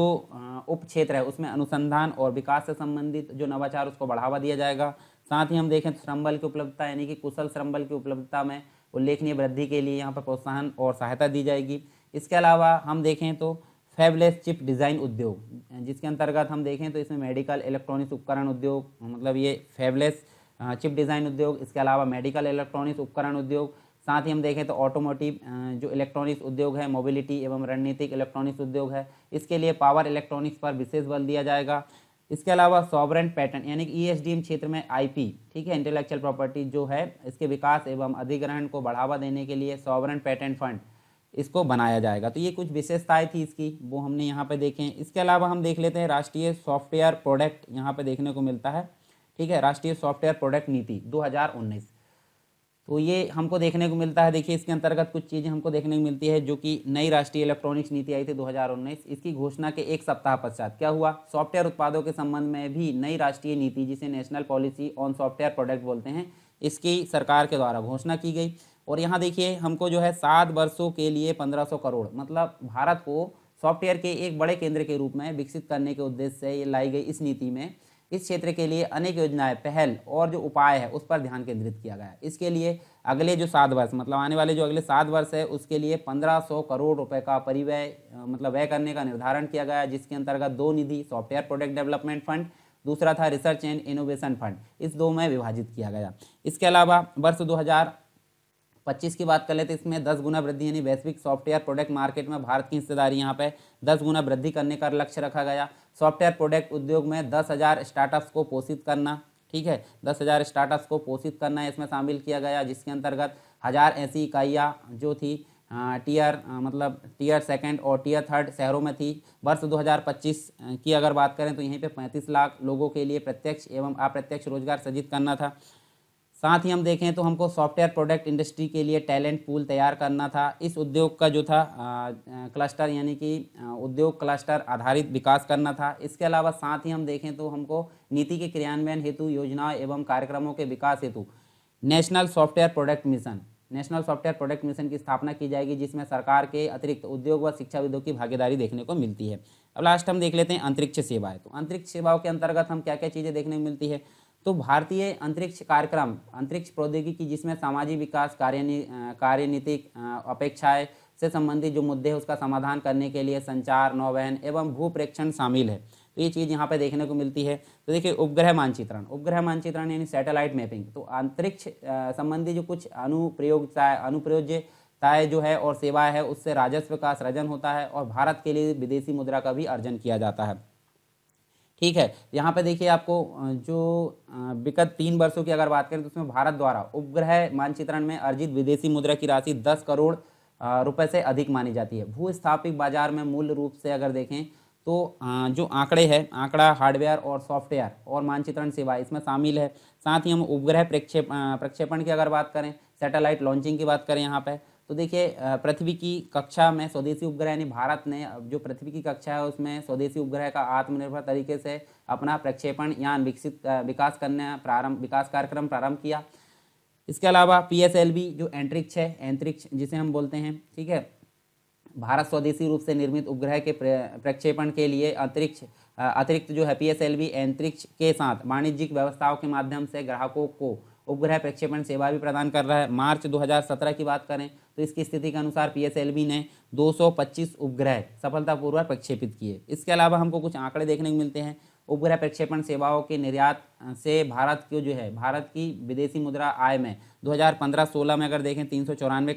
उप क्षेत्र है उसमें अनुसंधान और विकास से संबंधित जो नवाचार उसको बढ़ावा दिया जाएगा साथ ही हम देखें तो श्रम बल की उपलब्धता यानी कि कुशल श्रम बल की उपलब्धता में उल्लेखनीय वृद्धि के लिए यहाँ पर प्रोत्साहन और सहायता दी जाएगी इसके अलावा हम देखें तो फेबलेस चिप डिज़ाइन उद्योग जिसके अंतर्गत हम देखें तो इसमें मेडिकल इलेक्ट्रॉनिक्स उपकरण उद्योग मतलब ये फेबलेस चिप डिज़ाइन उद्योग इसके अलावा मेडिकल इलेक्ट्रॉनिक्स उपकरण उद्योग साथ ही हम देखें तो ऑटोमोटिव जो इलेक्ट्रॉनिक्स उद्योग है मोबिलिटी एवं रणनीतिक इलेक्ट्रॉनिक्स उद्योग है इसके लिए पावर इलेक्ट्रॉनिक्स पर विशेष बल दिया जाएगा इसके अलावा सॉवरन पैटर्न यानी कि ई e क्षेत्र में आईपी ठीक है इंटेलेक्चुअल प्रॉपर्टी जो है इसके विकास एवं अधिग्रहण को बढ़ावा देने के लिए सॉवरन पैटर्न फंड इसको बनाया जाएगा तो ये कुछ विशेषताएं थी इसकी वो हमने यहाँ पे देखें इसके अलावा हम देख लेते हैं राष्ट्रीय सॉफ्टवेयर प्रोडक्ट यहाँ पे देखने को मिलता है ठीक है राष्ट्रीय सॉफ्टवेयर प्रोडक्ट नीति 2019 तो ये हमको देखने को मिलता है देखिए इसके अंतर्गत कुछ चीज़ें हमको देखने को मिलती है जो कि नई राष्ट्रीय इलेक्ट्रॉनिक्स नीति आई थी 2019 इसकी घोषणा के एक सप्ताह पश्चात क्या हुआ सॉफ्टवेयर उत्पादों के संबंध में भी नई राष्ट्रीय नीति जिसे national policy on software product बोलते हैं इसकी सरकार के द्वारा घोषणा की गई और यहाँ देखिए हमको जो है सात वर्षों के लिए पंद्रह करोड़ मतलब भारत को सॉफ्टवेयर के एक बड़े केंद्र के रूप में विकसित करने के उद्देश्य से ये लाई गई इस नीति में इस क्षेत्र के लिए अनेक योजनाएं पहल और जो उपाय है उस पर ध्यान केंद्रित किया गया इसके लिए अगले जो सात वर्ष मतलब आने वाले जो अगले सात वर्ष है उसके लिए 1500 करोड़ रुपए का परिव्यय मतलब व्यय करने का निर्धारण किया गया जिसके अंतर्गत दो निधि सॉफ्टवेयर प्रोडक्ट डेवलपमेंट फंड दूसरा था रिसर्च एंड इनोवेशन फंड इस दो में विभाजित किया गया इसके अलावा वर्ष दो 25 की बात कर लेते तो इसमें 10 गुना वृद्धि यानी वैश्विक सॉफ्टवेयर प्रोडक्ट मार्केट में भारत की हिस्सेदारी यहाँ पे 10 गुना वृद्धि करने का लक्ष्य रखा गया सॉफ्टवेयर प्रोडक्ट उद्योग में दस हज़ार स्टार्टअप्स को पोषित करना ठीक है दस हज़ार स्टार्टअप्स को पोषित करना इसमें शामिल किया गया जिसके अंतर्गत हज़ार ऐसी इकाइयाँ जो थी टीयर मतलब टीयर सेकेंड और टीयर थर्ड शहरों में थी वर्ष पच्चीस की अगर बात करें तो यहीं पे पैंतीस लाख लोगों के लिए प्रत्यक्ष एवं अप्रत्यक्ष रोजगार सृजित करना था साथ ही हम देखें तो हमको सॉफ्टवेयर प्रोडक्ट इंडस्ट्री के लिए टैलेंट पूल तैयार करना था इस उद्योग का जो था क्लस्टर यानी कि उद्योग क्लस्टर आधारित विकास करना था इसके अलावा साथ ही हम देखें तो हमको नीति के क्रियान्वयन हेतु योजना एवं कार्यक्रमों के विकास हेतु national software product mission national software product mission की स्थापना की जाएगी जिसमें सरकार के अतिरिक्त उद्योग व शिक्षाविदों की भागीदारी देखने को मिलती है अब लास्ट हम देख लेते हैं अंतरिक्ष सेवाएं तो अंतरिक्ष सेवाओं के अंतर्गत हम क्या क्या चीज़ें देखने को मिलती है तो भारतीय अंतरिक्ष कार्यक्रम अंतरिक्ष प्रौद्योगिकी जिसमें सामाजिक विकास कार्यनी कार्यनीतिक अपेक्षाएं से संबंधित जो मुद्दे हैं उसका समाधान करने के लिए संचार नौवहन एवं भूप्रेक्षण शामिल है तो ये चीज़ यहाँ पे देखने को मिलती है तो देखिए उपग्रह मानचित्रण उपग्रह मानचित्रण यानी सैटेलाइट मैपिंग तो अंतरिक्ष संबंधी जो कुछ अनुप्रयोगताएँ अनुप्रयोज्यताएँ जो है और सेवाएं है उससे राजस्व का सृजन होता है और भारत के लिए विदेशी मुद्रा का भी अर्जन किया जाता है ठीक है यहाँ पे देखिए आपको जो विगत तीन वर्षों की अगर बात करें तो उसमें भारत द्वारा उपग्रह मानचित्रण में अर्जित विदेशी मुद्रा की राशि दस करोड़ रुपए से अधिक मानी जाती है भूस्थापित बाजार में मूल रूप से अगर देखें तो जो आंकड़े हैं आंकड़ा हार्डवेयर और सॉफ्टवेयर और मानचित्रण सेवा इसमें शामिल है साथ ही हम उपग्रह प्रक्षेप प्रक्षेपण की अगर बात करें सैटेलाइट लॉन्चिंग की बात करें यहाँ पर तो देखिए पृथ्वी की कक्षा में स्वदेशी उपग्रह यानी भारत ने जो पृथ्वी की कक्षा है उसमें स्वदेशी उपग्रह का आत्मनिर्भर तरीके से अपना प्रक्षेपण यान विकसित विकास करने प्रारंभ विकास कार्यक्रम प्रारंभ किया इसके अलावा पी जो एंट्रिक्ष है एंतरिक्ष जिसे हम बोलते हैं ठीक है भारत स्वदेशी रूप से निर्मित उपग्रह के प्रक्षेपण के लिए अंतरिक्ष अतिरिक्त जो है पी एस एल के साथ वाणिज्यिक व्यवस्थाओं के माध्यम से ग्राहकों को उपग्रह प्रक्षेपण सेवा भी प्रदान कर रहा है मार्च 2017 की बात करें तो इसकी स्थिति के अनुसार पीएसएलवी ने 225 उपग्रह सफलतापूर्वक प्रक्षेपित किए इसके अलावा हमको कुछ आंकड़े देखने को मिलते हैं उपग्रह प्रक्षेपण सेवाओं के निर्यात से भारत को जो है भारत की विदेशी मुद्रा आय में 2015-16 में अगर देखें तीन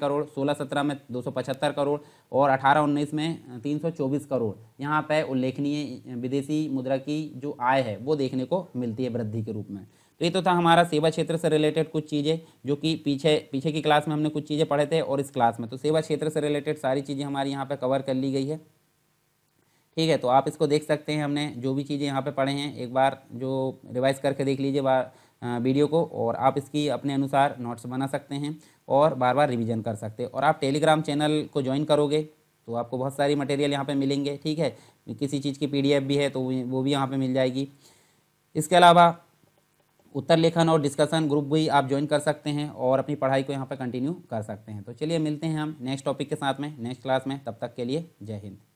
करोड़ 16-17 में 275 करोड़ और 18-19 में 324 करोड़ यहाँ पर उल्लेखनीय विदेशी मुद्रा की जो आय है वो देखने को मिलती है वृद्धि के रूप में तो ये तो था हमारा सेवा क्षेत्र से रिलेटेड कुछ चीज़ें जो कि पीछे पीछे की क्लास में हमने कुछ चीज़ें पढ़े थे और इस क्लास में तो सेवा क्षेत्र से रिलेटेड सारी चीज़ें हमारी यहाँ पर कवर कर ली गई है ठीक है तो आप इसको देख सकते हैं हमने जो भी चीज़ें यहाँ पर पढ़े हैं एक बार जो रिवाइज करके देख लीजिए बार वीडियो को और आप इसकी अपने अनुसार नोट्स बना सकते हैं और बार बार रिवीजन कर सकते हैं और आप टेलीग्राम चैनल को ज्वाइन करोगे तो आपको बहुत सारी मटेरियल यहाँ पे मिलेंगे ठीक है किसी चीज़ की पीडीएफ भी है तो वो भी यहाँ पे मिल जाएगी इसके अलावा उत्तर लेखन और डिस्कशन ग्रुप भी आप ज्वाइन कर सकते हैं और अपनी पढ़ाई को यहाँ पर कंटिन्यू कर सकते हैं तो चलिए मिलते हैं हम नेक्स्ट टॉपिक के साथ में नेक्स्ट क्लास में तब तक के लिए जय हिंद